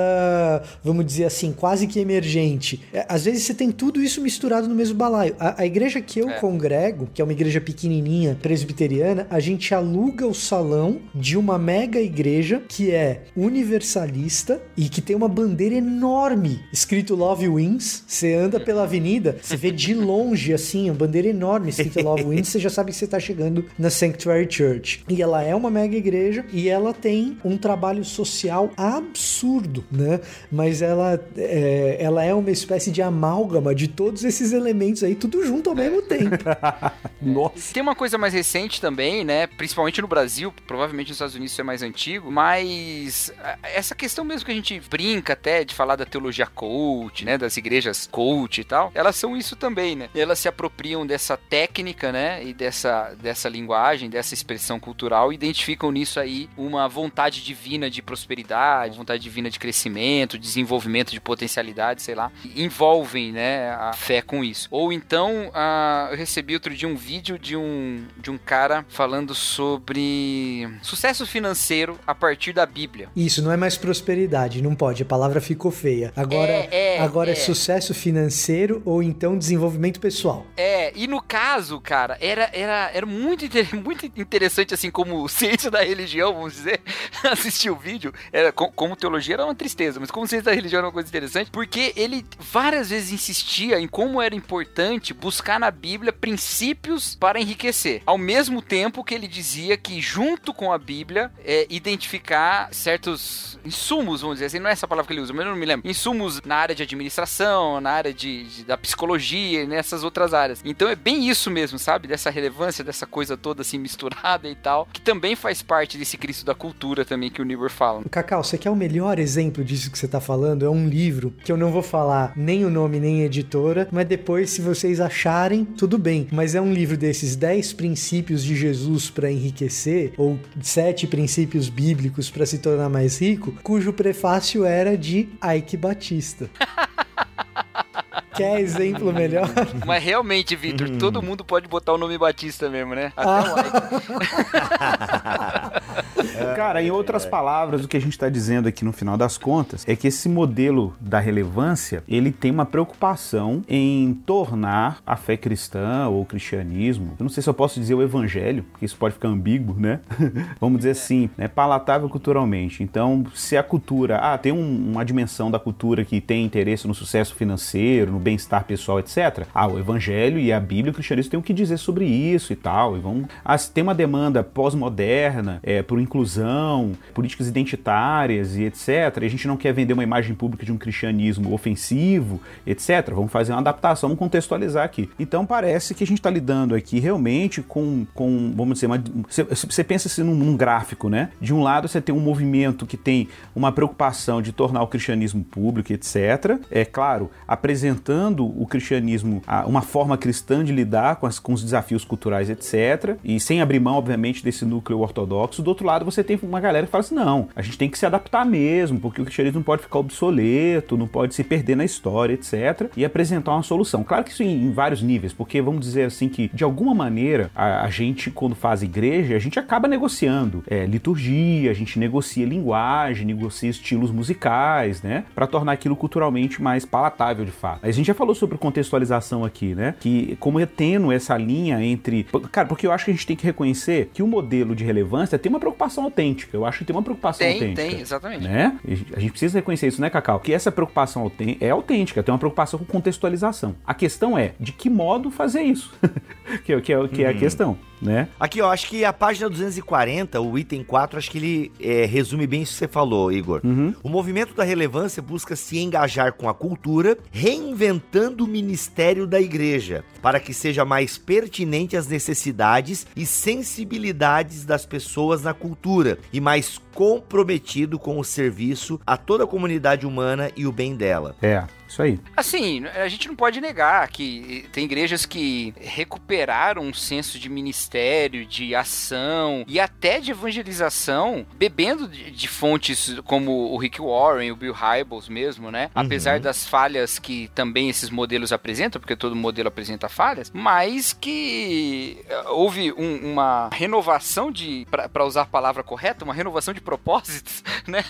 vamos dizer assim, quase que emergente. É, às vezes você tem tudo isso misturado no mesmo balaio. A, a igreja que eu é. congrego, que é uma igreja pequenininha presbiteriana, a gente aluga o salão de uma mega igreja que é universalista e que tem uma bandeira enorme escrito Love Wins. Você anda pela avenida, você vê de longe assim, uma bandeira enorme escrita Love Wins, você já sabe que você está chegando na Sanctuary Church. E ela é uma mega igreja e ela tem um trabalho social absurdo, né? Mas ela é, ela é uma espécie de amálgama de todos esses elementos aí, tudo junto ao mesmo tempo.
Nossa. Tem uma coisa mais recente também, né? Principalmente no Brasil, provavelmente nos Estados Unidos isso é mais antigo, mas é, essa questão mesmo que a gente brinca até de falar da teologia coach, né? Das igrejas coach e tal, elas são isso também, né? Elas se apropriam dessa técnica, né? E dessa, dessa linguagem, dessa expressão cultural, e identificam nisso aí uma vontade divina de prosperidade vontade divina de crescimento, desenvolvimento de potencialidade, sei lá, envolvem, né, a fé com isso. Ou então, uh, eu recebi outro dia um vídeo de um, de um cara falando sobre sucesso financeiro a partir da Bíblia.
Isso, não é mais prosperidade, não pode, a palavra ficou feia. Agora é, é agora é. é sucesso financeiro ou então desenvolvimento pessoal.
É, e no caso, cara, era, era, era muito, muito interessante, assim, como ciência da religião, vamos dizer, assistir o vídeo, era como teologia era uma tristeza, mas como ciência da religião era uma coisa interessante, porque ele várias vezes insistia em como era importante buscar na Bíblia princípios para enriquecer, ao mesmo tempo que ele dizia que junto com a Bíblia é, identificar certos insumos, vamos dizer assim, não é essa palavra que ele usa, mas eu não me lembro, insumos na área de administração, na área de, de da psicologia e nessas outras áreas. Então é bem isso mesmo, sabe? Dessa relevância, dessa coisa toda assim misturada e tal, que também faz parte desse Cristo da cultura também que o Nibor fala.
Cacá, você quer o melhor exemplo disso que você está falando? É um livro que eu não vou falar nem o nome nem a editora, mas depois, se vocês acharem, tudo bem. Mas é um livro desses 10 princípios de Jesus para enriquecer, ou 7 princípios bíblicos para se tornar mais rico, cujo prefácio era de Ike Batista. Quer exemplo melhor?
Mas realmente, Vitor, hum. todo mundo pode botar o nome Batista mesmo, né? Até ah. o é, Cara, em é outras
palavras, o que a gente está dizendo aqui no final das contas é que esse modelo da relevância, ele tem uma preocupação em tornar a fé cristã ou o cristianismo, eu não sei se eu posso dizer o evangelho, porque isso pode ficar ambíguo, né? Vamos dizer assim, né? palatável culturalmente. Então, se a cultura, ah, tem um, uma dimensão da cultura que tem interesse no sucesso financeiro, dinheiro, no bem-estar pessoal, etc. Ah, o Evangelho e a Bíblia, o cristianismo tem o que dizer sobre isso e tal. E vão... ah, se tem uma demanda pós-moderna é, por inclusão, políticas identitárias e etc. E a gente não quer vender uma imagem pública de um cristianismo ofensivo, etc. Vamos fazer uma adaptação, vamos contextualizar aqui. Então parece que a gente está lidando aqui realmente com, com vamos dizer, você, pensa assim num, num gráfico, né? De um lado você tem um movimento que tem uma preocupação de tornar o cristianismo público, etc. É claro, apresentar apresentando o cristianismo, uma forma cristã de lidar com, as, com os desafios culturais, etc. E sem abrir mão, obviamente, desse núcleo ortodoxo. Do outro lado, você tem uma galera que fala assim: não, a gente tem que se adaptar mesmo, porque o cristianismo não pode ficar obsoleto, não pode se perder na história, etc. E apresentar uma solução. Claro que isso em, em vários níveis, porque vamos dizer assim que, de alguma maneira, a, a gente, quando faz igreja, a gente acaba negociando é, liturgia, a gente negocia linguagem, negocia estilos musicais, né? Para tornar aquilo culturalmente mais palatável de fato. A gente já falou sobre contextualização aqui, né? Que como é tênue essa linha entre. Cara, porque eu acho que a gente tem que reconhecer que o modelo de relevância tem uma preocupação autêntica. Eu acho que tem uma preocupação tem, autêntica. Tem, exatamente. Né? A gente precisa reconhecer isso, né, Cacau? Que essa preocupação é autêntica, tem uma preocupação com contextualização. A questão é de que modo fazer isso, que, é, que é
que é a hum. questão né? Aqui, eu acho que a página 240, o item 4, acho que ele é, resume bem isso que você falou, Igor. Uhum. O movimento da relevância busca se engajar com a cultura, reinventando o ministério da igreja, para que seja mais pertinente às necessidades e sensibilidades das pessoas na cultura e mais comprometido com o serviço a toda a comunidade humana e o bem dela. É. Isso
aí.
Assim, a gente não pode negar que tem igrejas que recuperaram um senso de ministério, de ação e até de evangelização, bebendo de, de fontes como o Rick Warren, o Bill Hybels mesmo, né? Uhum. Apesar das falhas que também esses modelos apresentam, porque todo modelo apresenta falhas, mas que eh, houve um, uma renovação de, para usar a palavra correta, uma renovação de propósitos, né?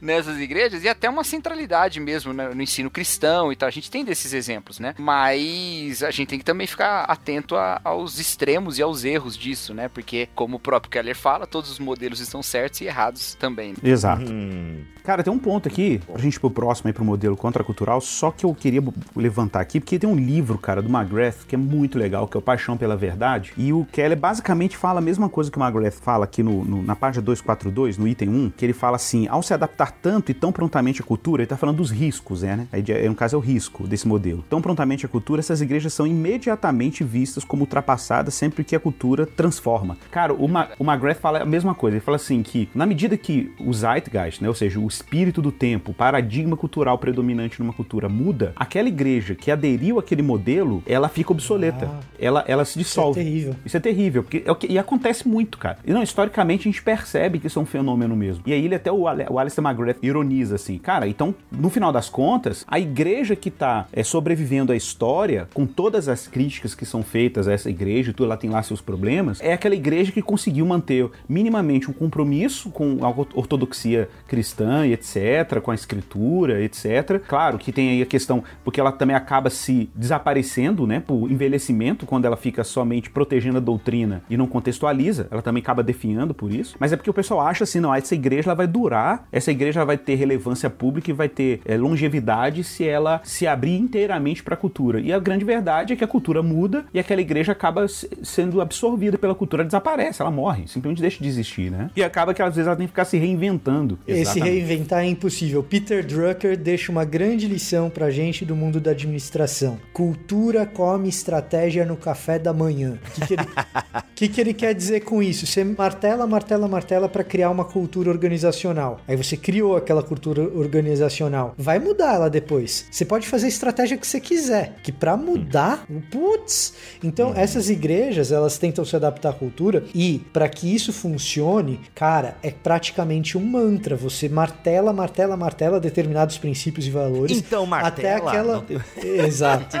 Nessas igrejas e até uma centralidade mesmo né? no ensino cristão e tal. A gente tem desses exemplos, né? Mas a gente tem que também ficar atento a, aos extremos e aos erros disso, né? Porque, como o próprio Keller fala, todos os modelos estão certos e errados também. Né? Exato.
Hum. Cara, tem um ponto aqui, pra gente ir pro próximo aí, pro modelo contracultural, só que eu queria levantar aqui, porque tem um livro, cara, do McGrath, que é muito legal, que é o Paixão pela Verdade, e o Keller basicamente fala a mesma coisa que o McGrath fala aqui no, no, na página 242, no item 1, que ele fala assim, ao se adaptar tanto e tão prontamente à cultura, ele tá falando dos riscos, é, né? é, no caso é o risco desse modelo, tão prontamente a cultura, essas igrejas são imediatamente vistas como ultrapassadas sempre que a cultura transforma. Cara, o, Ma o McGrath fala a mesma coisa, ele fala assim que na medida que o zeitgeist, né, ou seja, o espírito do tempo, o paradigma cultural predominante numa cultura muda, aquela igreja que aderiu àquele modelo, ela fica obsoleta, ah, ela, ela se dissolve. Isso é terrível. Isso é terrível, porque é o que, e acontece muito, cara. E não, historicamente a gente percebe que isso é um fenômeno mesmo. E aí ele até, o, Ale, o Alistair McGrath ironiza assim, cara, então, no final das contas, a igreja que está é, sobrevivendo à história, com todas as críticas que são feitas a essa igreja, tudo ela tem lá seus problemas, é aquela igreja que conseguiu manter minimamente um compromisso com a ortodoxia cristã e etc, com a escritura, etc. Claro que tem aí a questão, porque ela também acaba se desaparecendo, né, por envelhecimento, quando ela fica somente protegendo a doutrina e não contextualiza, ela também acaba definhando por isso. Mas é porque o pessoal acha assim, não, essa igreja ela vai durar, essa igreja ela vai ter relevância pública e vai ter é, longevidade sociedade se ela se abrir inteiramente para a cultura. E a grande verdade é que a cultura muda e aquela igreja acaba sendo absorvida pela cultura, ela desaparece, ela morre, simplesmente deixa de existir, né? E acaba que às vezes ela tem que ficar se reinventando. Exatamente. Esse reinventar é impossível. Peter Drucker deixa uma grande lição pra
gente do mundo da administração. Cultura come estratégia no café da manhã. O que, que, ele, que, que ele quer dizer com isso? Você martela, martela, martela para criar uma cultura organizacional. Aí você criou aquela cultura organizacional. Vai mudar ela depois depois. Você pode fazer a estratégia que você quiser, que para mudar, hum. putz. Então, hum. essas igrejas, elas tentam se adaptar à cultura e para que isso funcione, cara, é praticamente um mantra. Você martela, martela, martela determinados princípios e valores. Então, martela. Até aquela. Tem... Exato.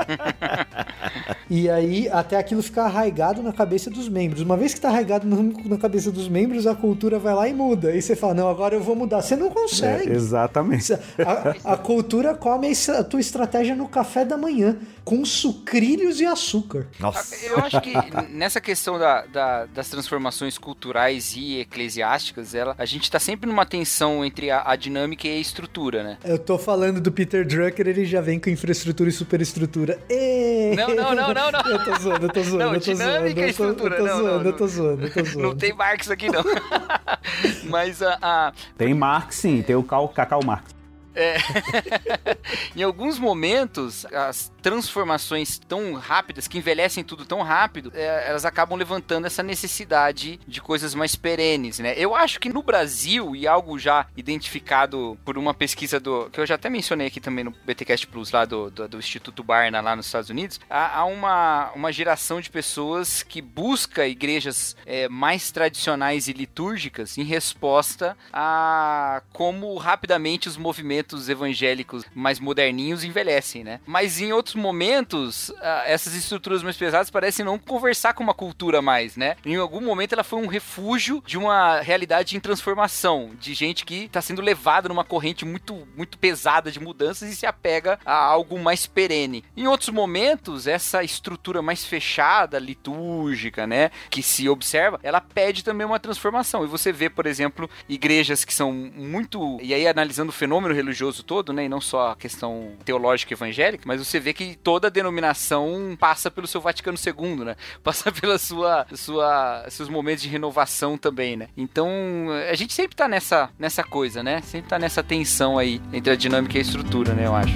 e aí, até aquilo ficar arraigado na cabeça dos membros. Uma vez que tá arraigado na cabeça dos membros, a cultura vai lá e muda. E você fala, não, agora eu vou mudar. Você não é, consegue. É, exatamente. A, a cultura É a, a tua estratégia no café da manhã, com sucrilhos e açúcar.
Nossa. Eu acho que
nessa questão da, da, das transformações culturais e eclesiásticas, ela, a gente tá sempre numa tensão entre a, a, dinâmica e a estrutura, né?
Eu tô falando do Peter Drucker, ele já vem com infraestrutura e superestrutura. E... Não, não, não, não, não. Eu tô zoando, eu tô zoando. Não, eu tô dinâmica zoando,
e estrutura, eu tô, não, zoando, não, Eu tô zoando, eu tô zoando. Não tem Marx aqui, não. Mas a,
a... Tem Marx, sim, tem o Cacau Marx.
É. em alguns momentos, as transformações tão rápidas, que envelhecem tudo tão rápido, é, elas acabam levantando essa necessidade de coisas mais perenes, né? Eu acho que no Brasil, e algo já identificado por uma pesquisa do. que eu já até mencionei aqui também no BTCast Plus, lá do, do, do Instituto Barna, lá nos Estados Unidos, há, há, uma, uma geração de pessoas que busca igrejas é, mais tradicionais e litúrgicas em resposta a como rapidamente os movimentos movimentos evangélicos mais moderninhos envelhecem, né? Mas em outros momentos, ah, essas estruturas mais pesadas parecem não conversar com uma cultura mais, né? Em algum momento ela foi um refúgio de uma realidade em transformação, de gente que está sendo levada numa corrente muito, muito pesada de mudanças e se apega a algo mais perene. Em outros momentos, essa estrutura mais fechada, litúrgica, né, que se observa, ela pede também uma transformação. E você vê, por exemplo, igrejas que são muito. E aí, analisando o fenômeno religioso, religioso todo, né? E não só a questão teológica evangélica, mas você vê que toda denominação passa pelo seu Vaticano II, né? Passa pela sua, sua seus momentos de renovação também, né? Então, a gente sempre tá nessa, nessa coisa, né? Sempre tá nessa tensão aí entre a dinâmica e a estrutura, né? Eu acho.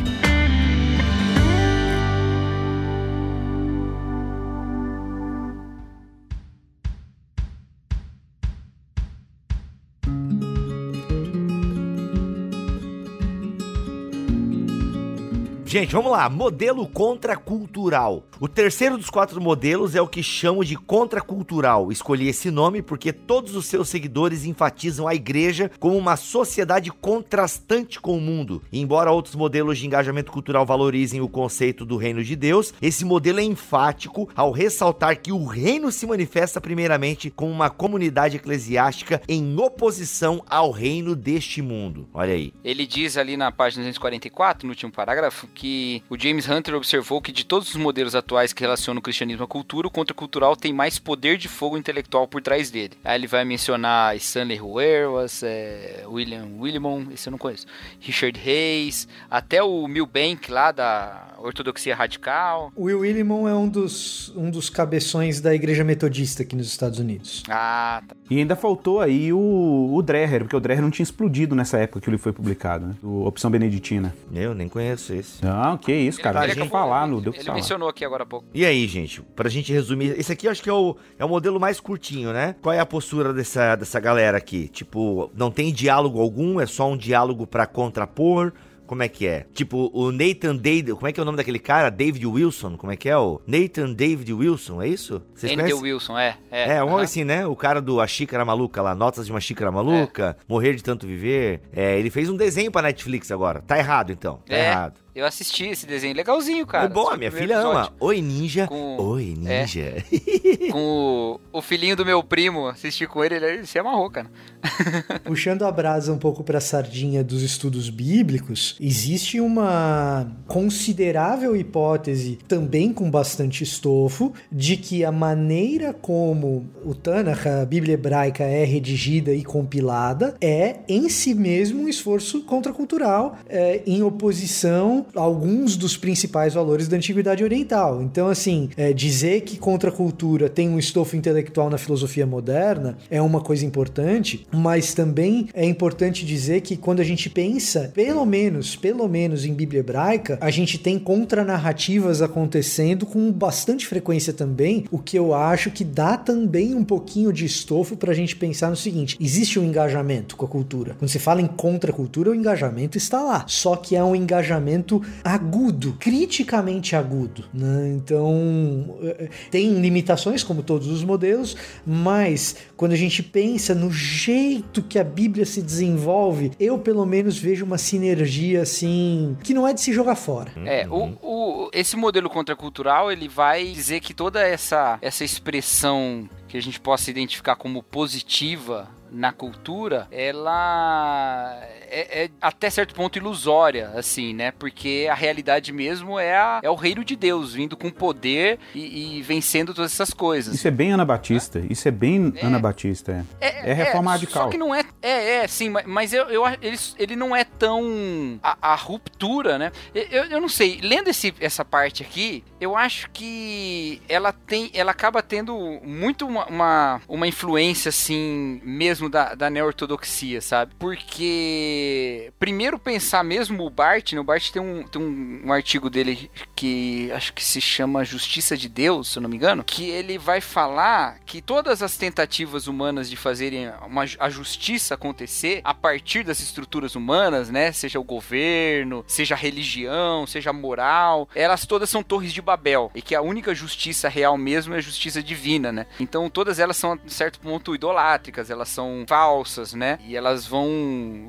Gente, vamos lá. Modelo contracultural. O terceiro dos quatro modelos é o que chamo de contracultural. Escolhi esse nome porque todos os seus seguidores enfatizam a igreja como uma sociedade contrastante com o mundo. embora outros modelos de engajamento cultural valorizem o conceito do reino de Deus, esse modelo é enfático ao ressaltar que o reino se manifesta primeiramente como uma comunidade eclesiástica em oposição ao reino deste mundo. Olha aí.
Ele diz ali na página 244, no último parágrafo, que o James Hunter observou que de todos os modelos atuais que relacionam o cristianismo à cultura, o contracultural tem mais poder de fogo intelectual por trás dele. Aí ele vai mencionar Stanley Huerwas, é, William Willimon, esse eu não conheço, Richard Hayes, até o Milbank lá da ortodoxia radical.
O Will Willimon é um dos, um dos cabeções da igreja metodista aqui nos Estados Unidos.
Ah, tá. E ainda faltou aí o, o Dreher, porque o Dreher não tinha explodido nessa época que ele foi publicado, né? O Opção Beneditina. Eu nem conheço esse. Não, que isso, cara. Ele, tá Deixa eu falar,
não deu Ele falar. mencionou aqui agora há pouco.
E aí, gente, pra gente resumir, esse aqui eu acho que é
o, é o modelo mais curtinho, né? Qual é a postura dessa, dessa galera aqui? Tipo, não tem diálogo algum, é só um diálogo para contrapor. Como é que é? Tipo, o Nathan David. Como é que é o nome daquele cara? David Wilson? Como é que é o. Nathan David Wilson, é isso? Nathan
Wilson, é. É, é um assim,
né? O cara do A Xícara Maluca lá, Notas de uma Xícara Maluca, é. Morrer de Tanto Viver. É, ele fez um desenho pra Netflix agora. Tá errado, então. Tá é. errado.
Eu assisti esse desenho legalzinho, cara. É bom, a minha filha episódio. ama.
Oi, ninja. Com... Oi, ninja. É.
com o... o, filhinho do meu primo, assisti com ele, ele se amarrou, cara.
Puxando a
brasa um pouco pra sardinha dos estudos bíblicos, existe uma considerável hipótese, também com bastante estofo, de que a maneira como o Tanakh, a Bíblia hebraica, é redigida e compilada é, em si mesmo, um esforço contracultural, é, em oposição alguns dos principais valores da Antiguidade Oriental. Então, assim, é, dizer que contra a cultura tem um estofo intelectual na filosofia moderna é uma coisa importante, mas também é importante dizer que quando a gente pensa, pelo menos, pelo menos em Bíblia hebraica, a gente tem contranarrativas acontecendo com bastante frequência também, o que eu acho que dá também um pouquinho de estofo para a gente pensar no seguinte: existe um engajamento com a cultura. Quando se fala em contra cultura, o engajamento está lá. Só que é um engajamento muito agudo, criticamente agudo. Né? Então, é, é, tem limitações, como todos os modelos, mas quando a gente pensa no jeito que a Bíblia se desenvolve, eu pelo menos vejo uma sinergia assim que não é de se jogar fora.
É, o, o, esse modelo contracultural ele vai dizer que toda essa, essa expressão que a gente possa identificar como positiva na cultura, ela é, é, até certo ponto ilusória, assim, né? Porque a realidade mesmo é, a, é o reino de Deus, vindo com poder e, e vencendo todas essas coisas.
Isso é bem Ana Batista, isso é bem é, Ana Batista, é. É, é, é reforma radical. Só que
não é, é, é sim, mas eu, eu, ele, ele não é tão a, a ruptura, né? Eu, eu não sei, lendo esse, essa parte aqui, eu acho que ela tem, ela acaba tendo muito uma, uma, uma influência, assim, mesmo mesmo da, da neo-ortodoxia, sabe? Porque, primeiro pensar mesmo o Bart, né? O Bart tem um, tem um, um artigo dele que acho que se chama Justiça de Deus, se eu não me engano, que ele vai falar que todas as tentativas humanas de fazerem uma, a justiça acontecer a partir das estruturas humanas, né? Seja o governo, seja a religião, seja a moral, elas todas são torres de Babel. E que a única justiça real mesmo é a justiça divina, né? Então todas elas são, a certo ponto, idolátricas, elas são são falsas, né? E elas vão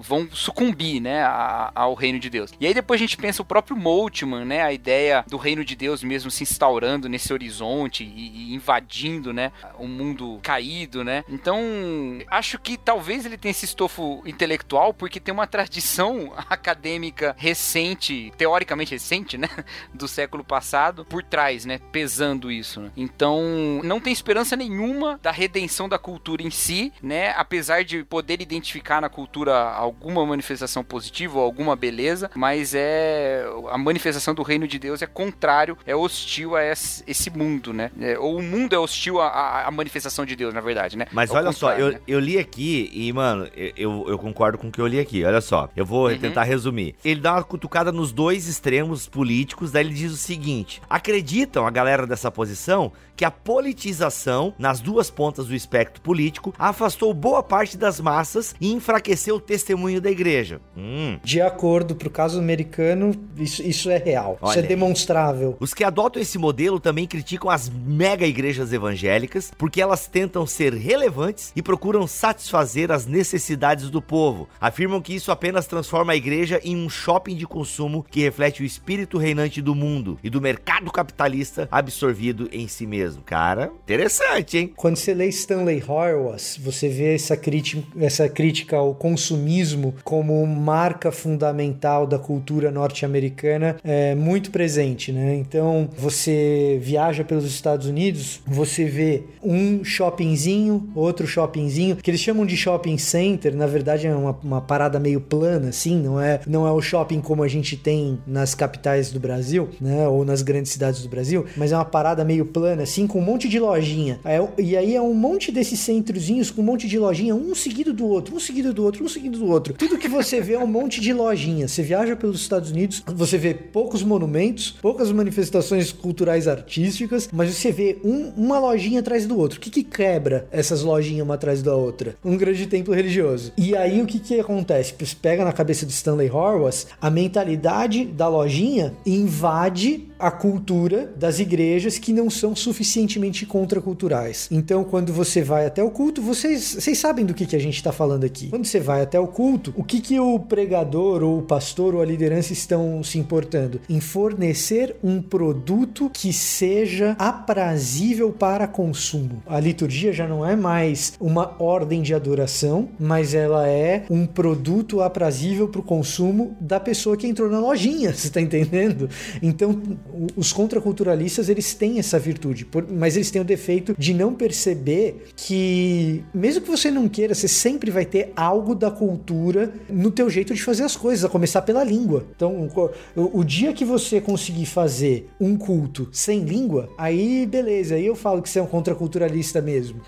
vão sucumbir, né, a, ao reino de Deus. E aí depois a gente pensa o próprio Moltmann, né, a ideia do reino de Deus mesmo se instaurando nesse horizonte e, e invadindo, né, o mundo caído, né? Então, acho que talvez ele tenha esse estofo intelectual porque tem uma tradição acadêmica recente, teoricamente recente, né, do século passado por trás, né, pesando isso. Né? Então, não tem esperança nenhuma da redenção da cultura em si, né? A apesar de poder identificar na cultura alguma manifestação positiva ou alguma beleza, mas é a manifestação do reino de Deus é contrário, é hostil a esse mundo, né? É, ou o mundo é hostil à manifestação de Deus, na verdade, né? Mas é olha só, eu, né?
eu li aqui e, mano, eu, eu concordo com o que eu li aqui. Olha só, eu vou uhum. tentar resumir. Ele dá uma cutucada nos dois extremos políticos, daí ele diz o seguinte: acreditam a galera dessa posição que a politização nas duas pontas do espectro político afastou boa boa parte das massas e enfraqueceu o testemunho da igreja.
Hum. De acordo, para o caso americano, isso, isso é real. Olha isso é
demonstrável. Os que adotam esse modelo também criticam as mega igrejas evangélicas porque elas tentam ser relevantes e procuram satisfazer as necessidades do povo. Afirmam que isso apenas transforma a igreja em um shopping de consumo que reflete o espírito reinante do mundo e do mercado capitalista absorvido em si mesmo. Cara, interessante, hein?
Quando você lê Stanley Horowitz, você vê essa crítica, essa crítica ao consumismo como marca fundamental da cultura norte-americana é muito presente, né? Então você viaja pelos Estados Unidos, você vê um shoppingzinho, outro shoppingzinho, que eles chamam de shopping center, na verdade é uma, uma parada meio plana, assim, não é, não é o shopping como a gente tem nas capitais do Brasil, né? Ou nas grandes cidades do Brasil, mas é uma parada meio plana, assim, com um monte de lojinha. É, e aí é um monte desses centrozinhos com um monte de lojinha lojinha, um seguido do outro, um seguido do outro, um seguido do outro. Tudo que você vê é um monte de lojinha. Você viaja pelos Estados Unidos, você vê poucos monumentos, poucas manifestações culturais artísticas, mas você vê um, uma lojinha atrás do outro. O que, que quebra essas lojinhas uma atrás da outra? Um grande templo religioso. E aí o que, que acontece? Pega na cabeça do Stanley Horwath, a mentalidade da lojinha invade a cultura das igrejas que não são suficientemente contraculturais. Então, quando você vai até o culto, vocês, vocês sabem sabem do que, que a gente está falando aqui. Quando você vai até o culto, o que, que o pregador ou o pastor ou a liderança estão se importando? Em fornecer um produto que seja aprazível para consumo. A liturgia já não é mais uma ordem de adoração, mas ela é um produto aprazível para o consumo da pessoa que entrou na lojinha, você está entendendo? Então, os contraculturalistas eles têm essa virtude, mas eles têm o defeito de não perceber que, mesmo que você você não queira, você sempre vai ter algo da cultura no teu jeito de fazer as coisas, a começar pela língua. Então, o, dia que você conseguir fazer um culto sem língua, aí beleza, aí eu falo que você é um contraculturalista mesmo.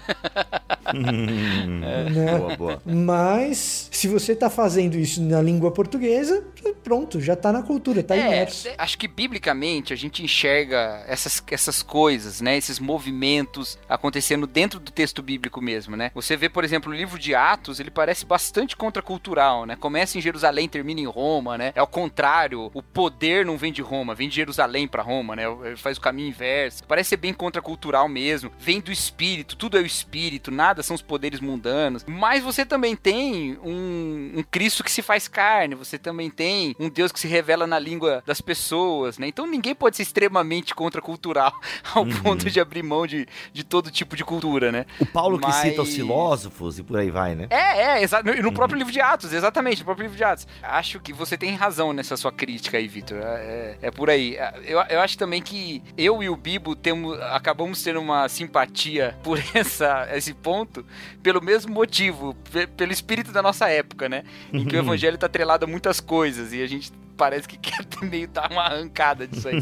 é. né? boa, boa. Mas se você tá fazendo isso na língua portuguesa, pronto, já tá na cultura, tá é, imerso.
É, acho que biblicamente a gente enxerga essas, essas coisas, né? Esses movimentos acontecendo dentro do texto bíblico mesmo, né? Você vê, por exemplo, exemplo, o livro de Atos, ele parece bastante contracultural, né? Começa em Jerusalém, termina em Roma, né? É o contrário, o poder não vem de Roma, vem de Jerusalém para Roma, né? Ele faz o caminho inverso. Parece ser bem contracultural mesmo. Vem do espírito, tudo é o espírito, nada são os poderes mundanos. Mas você também tem um, um Cristo que se faz carne, você também tem um Deus que se revela na língua das pessoas, né? Então ninguém pode ser extremamente contracultural ao uhum. ponto de abrir mão de, de todo tipo de cultura, né? O Paulo Mas... que cita os filósofos
e por aí vai, né?
É, é, exato. E no próprio livro de Atos, exatamente, no próprio livro de Atos. Acho que você tem razão nessa sua crítica aí, Vitor. É, é, é, por aí. É, eu, eu acho também que eu e o Bibo temos, acabamos tendo uma simpatia por essa, esse ponto, pelo mesmo motivo, pelo espírito da nossa época, né? Em que o evangelho tá atrelado a muitas coisas e a gente parece que quer meio dar uma arrancada disso aí.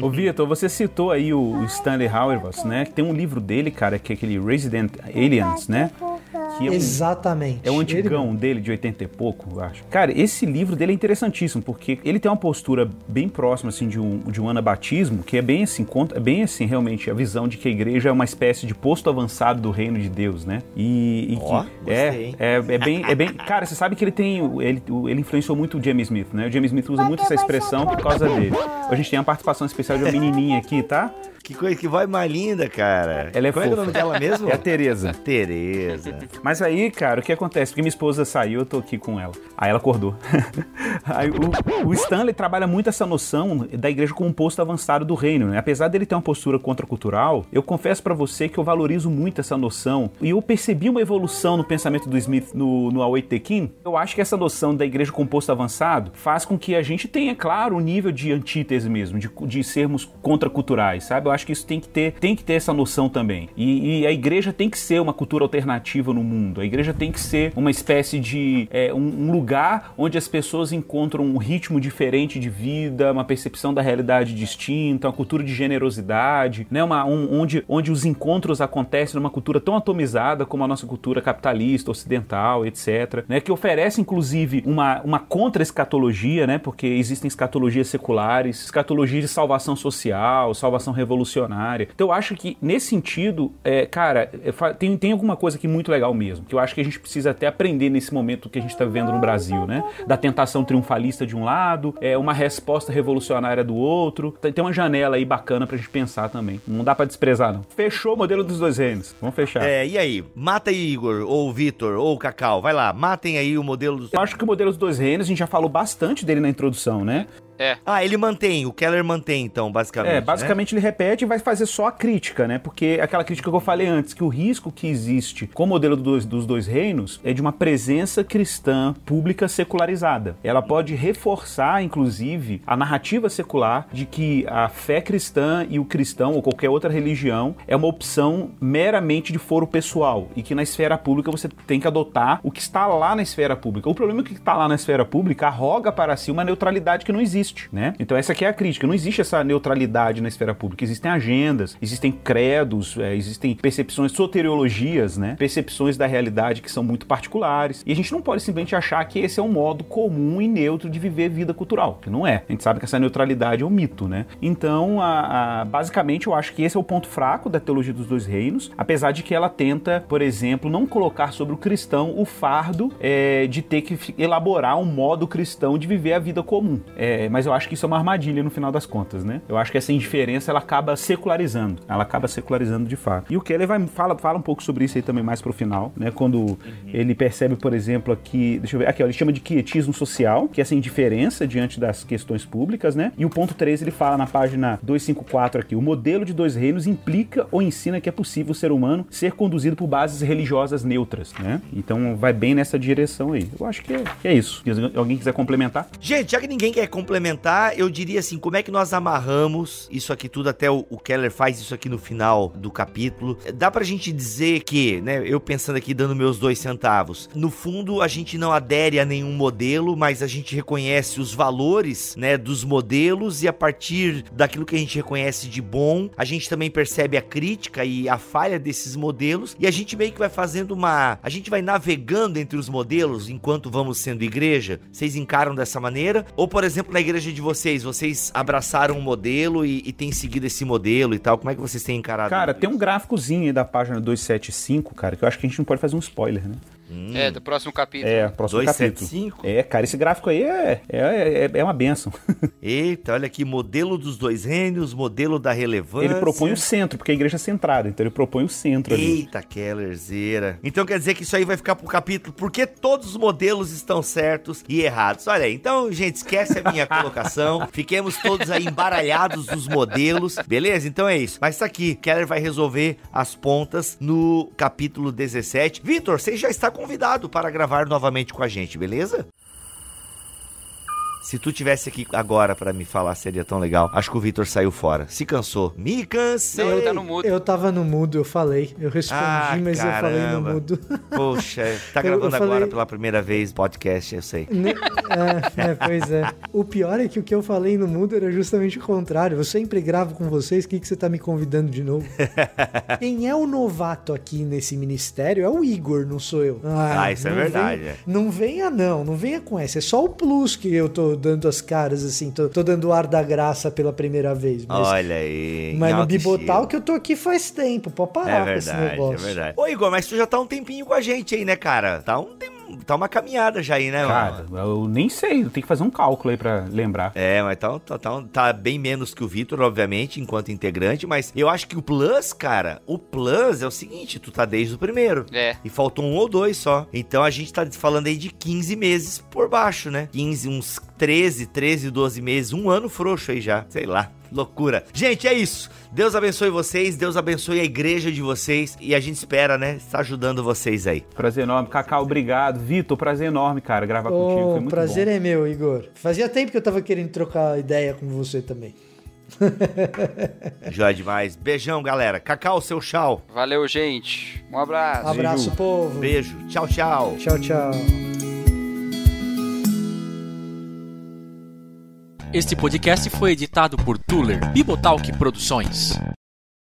Ô, Vitor, você citou aí o Stanley Hauerwas, né? Que tem um livro dele, cara, que é aquele Resident Aliens, né? Papa. que é um, Exatamente.
É um antigão ele...
dele, de 80 e pouco, eu acho. Cara, esse livro dele é interessantíssimo, porque ele tem uma postura bem próxima, assim, de um, de um anabatismo, que é bem assim, conta, é bem assim, realmente, a visão de que a igreja é uma espécie de posto avançado do reino de Deus, né? E, e oh, que é, é, é, bem, é bem... Cara, você sabe que ele tem... Ele, ele influenciou muito o James Smith, né? O James Smith usa muito essa expressão por causa dele. A gente tem uma participação especial de uma menininha aqui, tá? Que coisa que vai mais linda, cara. Ela é, é Qual fofa. é o nome dela mesmo? É a Tereza. Tereza. Mas aí, cara, o que acontece? Porque minha esposa saiu, eu tô aqui com ela. Aí ela acordou. aí, o, o, Stanley trabalha muito essa noção da igreja como um posto avançado do reino, né? Apesar dele ter uma postura contracultural, eu confesso para você que eu valorizo muito essa noção. E eu percebi uma evolução no pensamento do Smith no, no Awake the Eu acho que essa noção da igreja como posto avançado faz com que a gente tenha, claro, um nível de antítese mesmo, de, de sermos contraculturais, sabe? Eu acho que isso tem que ter, tem que ter essa noção também. e, e a igreja tem que ser uma cultura alternativa no mundo mundo. A igreja tem que ser uma espécie de é, um, lugar onde as pessoas encontram um ritmo diferente de vida, uma percepção da realidade distinta, uma cultura de generosidade, né? Uma, um, onde, onde os encontros acontecem numa cultura tão atomizada como a nossa cultura capitalista, ocidental, etc. Né? Que oferece, inclusive, uma, uma contra-escatologia, né? Porque existem escatologias seculares, escatologias de salvação social, salvação revolucionária. Então eu acho que, nesse sentido, é, cara, é, tem, tem alguma coisa aqui muito legal mesmo mesmo, que eu acho que a gente precisa até aprender nesse momento que a gente está vivendo no Brasil, né? Da tentação triunfalista de um lado, é uma resposta revolucionária do outro. Tem uma janela aí bacana pra gente pensar também. Não dá para desprezar, não. Fechou o modelo dos dois reinos. Vamos fechar.
É, e aí? Mata aí, Igor, ou Vitor, ou Cacau. Vai lá, matem aí o modelo dos...
Eu acho que o modelo dos dois reinos, a gente já falou bastante dele na introdução, né? É. Ah, ele mantém, o Keller mantém, então, basicamente. É, né? basicamente né? ele repete e vai fazer só a crítica, né? Porque aquela crítica que eu falei antes, que o risco que existe com o modelo dos, dos dois reinos é de uma presença cristã pública secularizada. Ela pode reforçar, inclusive, a narrativa secular de que a fé cristã e o cristão, ou qualquer outra religião, é uma opção meramente de foro pessoal e que na esfera pública você tem que adotar o que está lá na esfera pública. O problema é que o que está lá na esfera pública arroga para si uma neutralidade que não existe existe, né? Então essa aqui é a crítica. Não existe essa neutralidade na esfera pública. Existem agendas, existem credos, é, existem percepções, soteriologias, né? Percepções da realidade que são muito particulares. E a gente não pode simplesmente achar que esse é um modo comum e neutro de viver vida cultural, que não é. A gente sabe que essa neutralidade é um mito, né? Então, a, a, basicamente, eu acho que esse é o ponto fraco da teologia dos dois reinos, apesar de que ela tenta, por exemplo, não colocar sobre o cristão o fardo é, de ter que elaborar um modo cristão de viver a vida comum. É, mas eu acho que isso é uma armadilha no final das contas, né? Eu acho que essa indiferença ela acaba secularizando. Ela acaba secularizando de fato. E o Keller vai, fala, fala um pouco sobre isso aí também mais pro final, né? Quando uhum. ele percebe, por exemplo, aqui, deixa eu ver, aqui ó, ele chama de quietismo social, que é essa indiferença diante das questões públicas, né? E o ponto 3 ele fala na página 254 aqui, o modelo de dois reinos implica ou ensina que é possível o ser humano ser conduzido por bases religiosas neutras, né? Então vai bem nessa direção aí. Eu acho que é, que é isso. Se alguém quiser complementar. Gente, já que ninguém quer complementar complementar, eu diria assim, como é que nós
amarramos isso aqui tudo, até o, o Keller faz isso aqui no final do capítulo. É, dá pra gente dizer que, né, eu pensando aqui, dando meus dois centavos, no fundo a gente não adere a nenhum modelo, mas a gente reconhece os valores, né, dos modelos e a partir daquilo que a gente reconhece de bom, a gente também percebe a crítica e a falha desses modelos e a gente meio que vai fazendo uma, a gente vai navegando entre os modelos enquanto vamos sendo igreja. Vocês encaram dessa maneira? Ou por exemplo, na igreja estratégia de vocês? Vocês abraçaram um modelo e, e têm seguido esse modelo e tal? Como é que vocês têm encarado? Cara,
tem isso? um gráficozinho aí da página 275, cara, que eu acho que a gente não pode fazer um spoiler, né? É, hum. É, do
próximo capítulo. É, próximo 275.
capítulo. É, cara, esse gráfico aí é, é, é, é uma benção. Eita, olha aqui, modelo
dos dois reinos, modelo da relevância. Ele propõe o
centro, porque a igreja é centrada, então ele propõe o centro Eita, ali. Eita, Kellerzeira.
Então quer dizer que isso aí vai ficar pro capítulo, porque todos os modelos estão certos e errados. Olha aí, então, gente, esquece a minha colocação. Fiquemos todos aí embaralhados dos modelos, beleza? Então é isso. Mas tá aqui, Keller vai resolver as pontas no capítulo 17. Vitor, você já está convidado para gravar novamente com a gente, beleza? Se tu tivesse aqui agora para me falar, seria tão legal. Acho que o Vitor saiu fora. Se cansou. Me cansei. Não, ele tá no
mudo. Eu tava no mudo, eu falei. Eu respondi, ah, mas caramba. eu falei no
mudo. Poxa, tá gravando eu, eu falei... agora pela primeira vez podcast, eu sei.
Ne... É, é, pois é. O pior é que o que eu falei no mudo era justamente o contrário. Eu sempre gravo com vocês, o que, que você tá me convidando de novo? Quem é o novato aqui nesse ministério é o Igor, não sou eu. Ah, ah isso é verdade. Vem... É. Não venha não, não venha com essa. É só o plus que eu tô dando as caras, assim, tô, tô dando o ar da graça pela primeira vez. Mas, Olha
aí. Mas no Bibotal
que eu tô aqui faz tempo, pode parar é verdade, com esse é negócio.
É verdade. Ô, Igor, mas tu já tá um tempinho com a gente aí, né, cara? Tá um tempinho tá uma caminhada já
aí, né, Cara, eu nem sei, tem que fazer um cálculo aí pra lembrar. É, mas tá, tá, tá, tá bem menos
que o Vitor, obviamente, enquanto integrante, mas eu acho que o Plus, cara, o Plus é o seguinte, tu tá desde o primeiro. É. E faltou um ou dois só. Então a gente tá falando aí de 15 meses por baixo, né? 15, uns 13, 13, 12 meses, um ano frouxo aí já, sei lá. Loucura. Gente, é isso. Deus abençoe vocês, Deus abençoe a igreja de vocês e a
gente espera, né, estar ajudando vocês aí. Prazer enorme. Cacau, obrigado. Vitor, prazer enorme, cara, gravar oh, contigo. Foi muito prazer
bom. é meu, Igor. Fazia tempo que eu tava querendo trocar ideia com você também.
Já demais. Beijão, galera. Cacau, seu tchau. Valeu, gente. Um abraço. Um abraço, Beijo. povo. Beijo. Tchau, tchau. Tchau, tchau. Este podcast foi editado por Tuller Bibotalk Produções.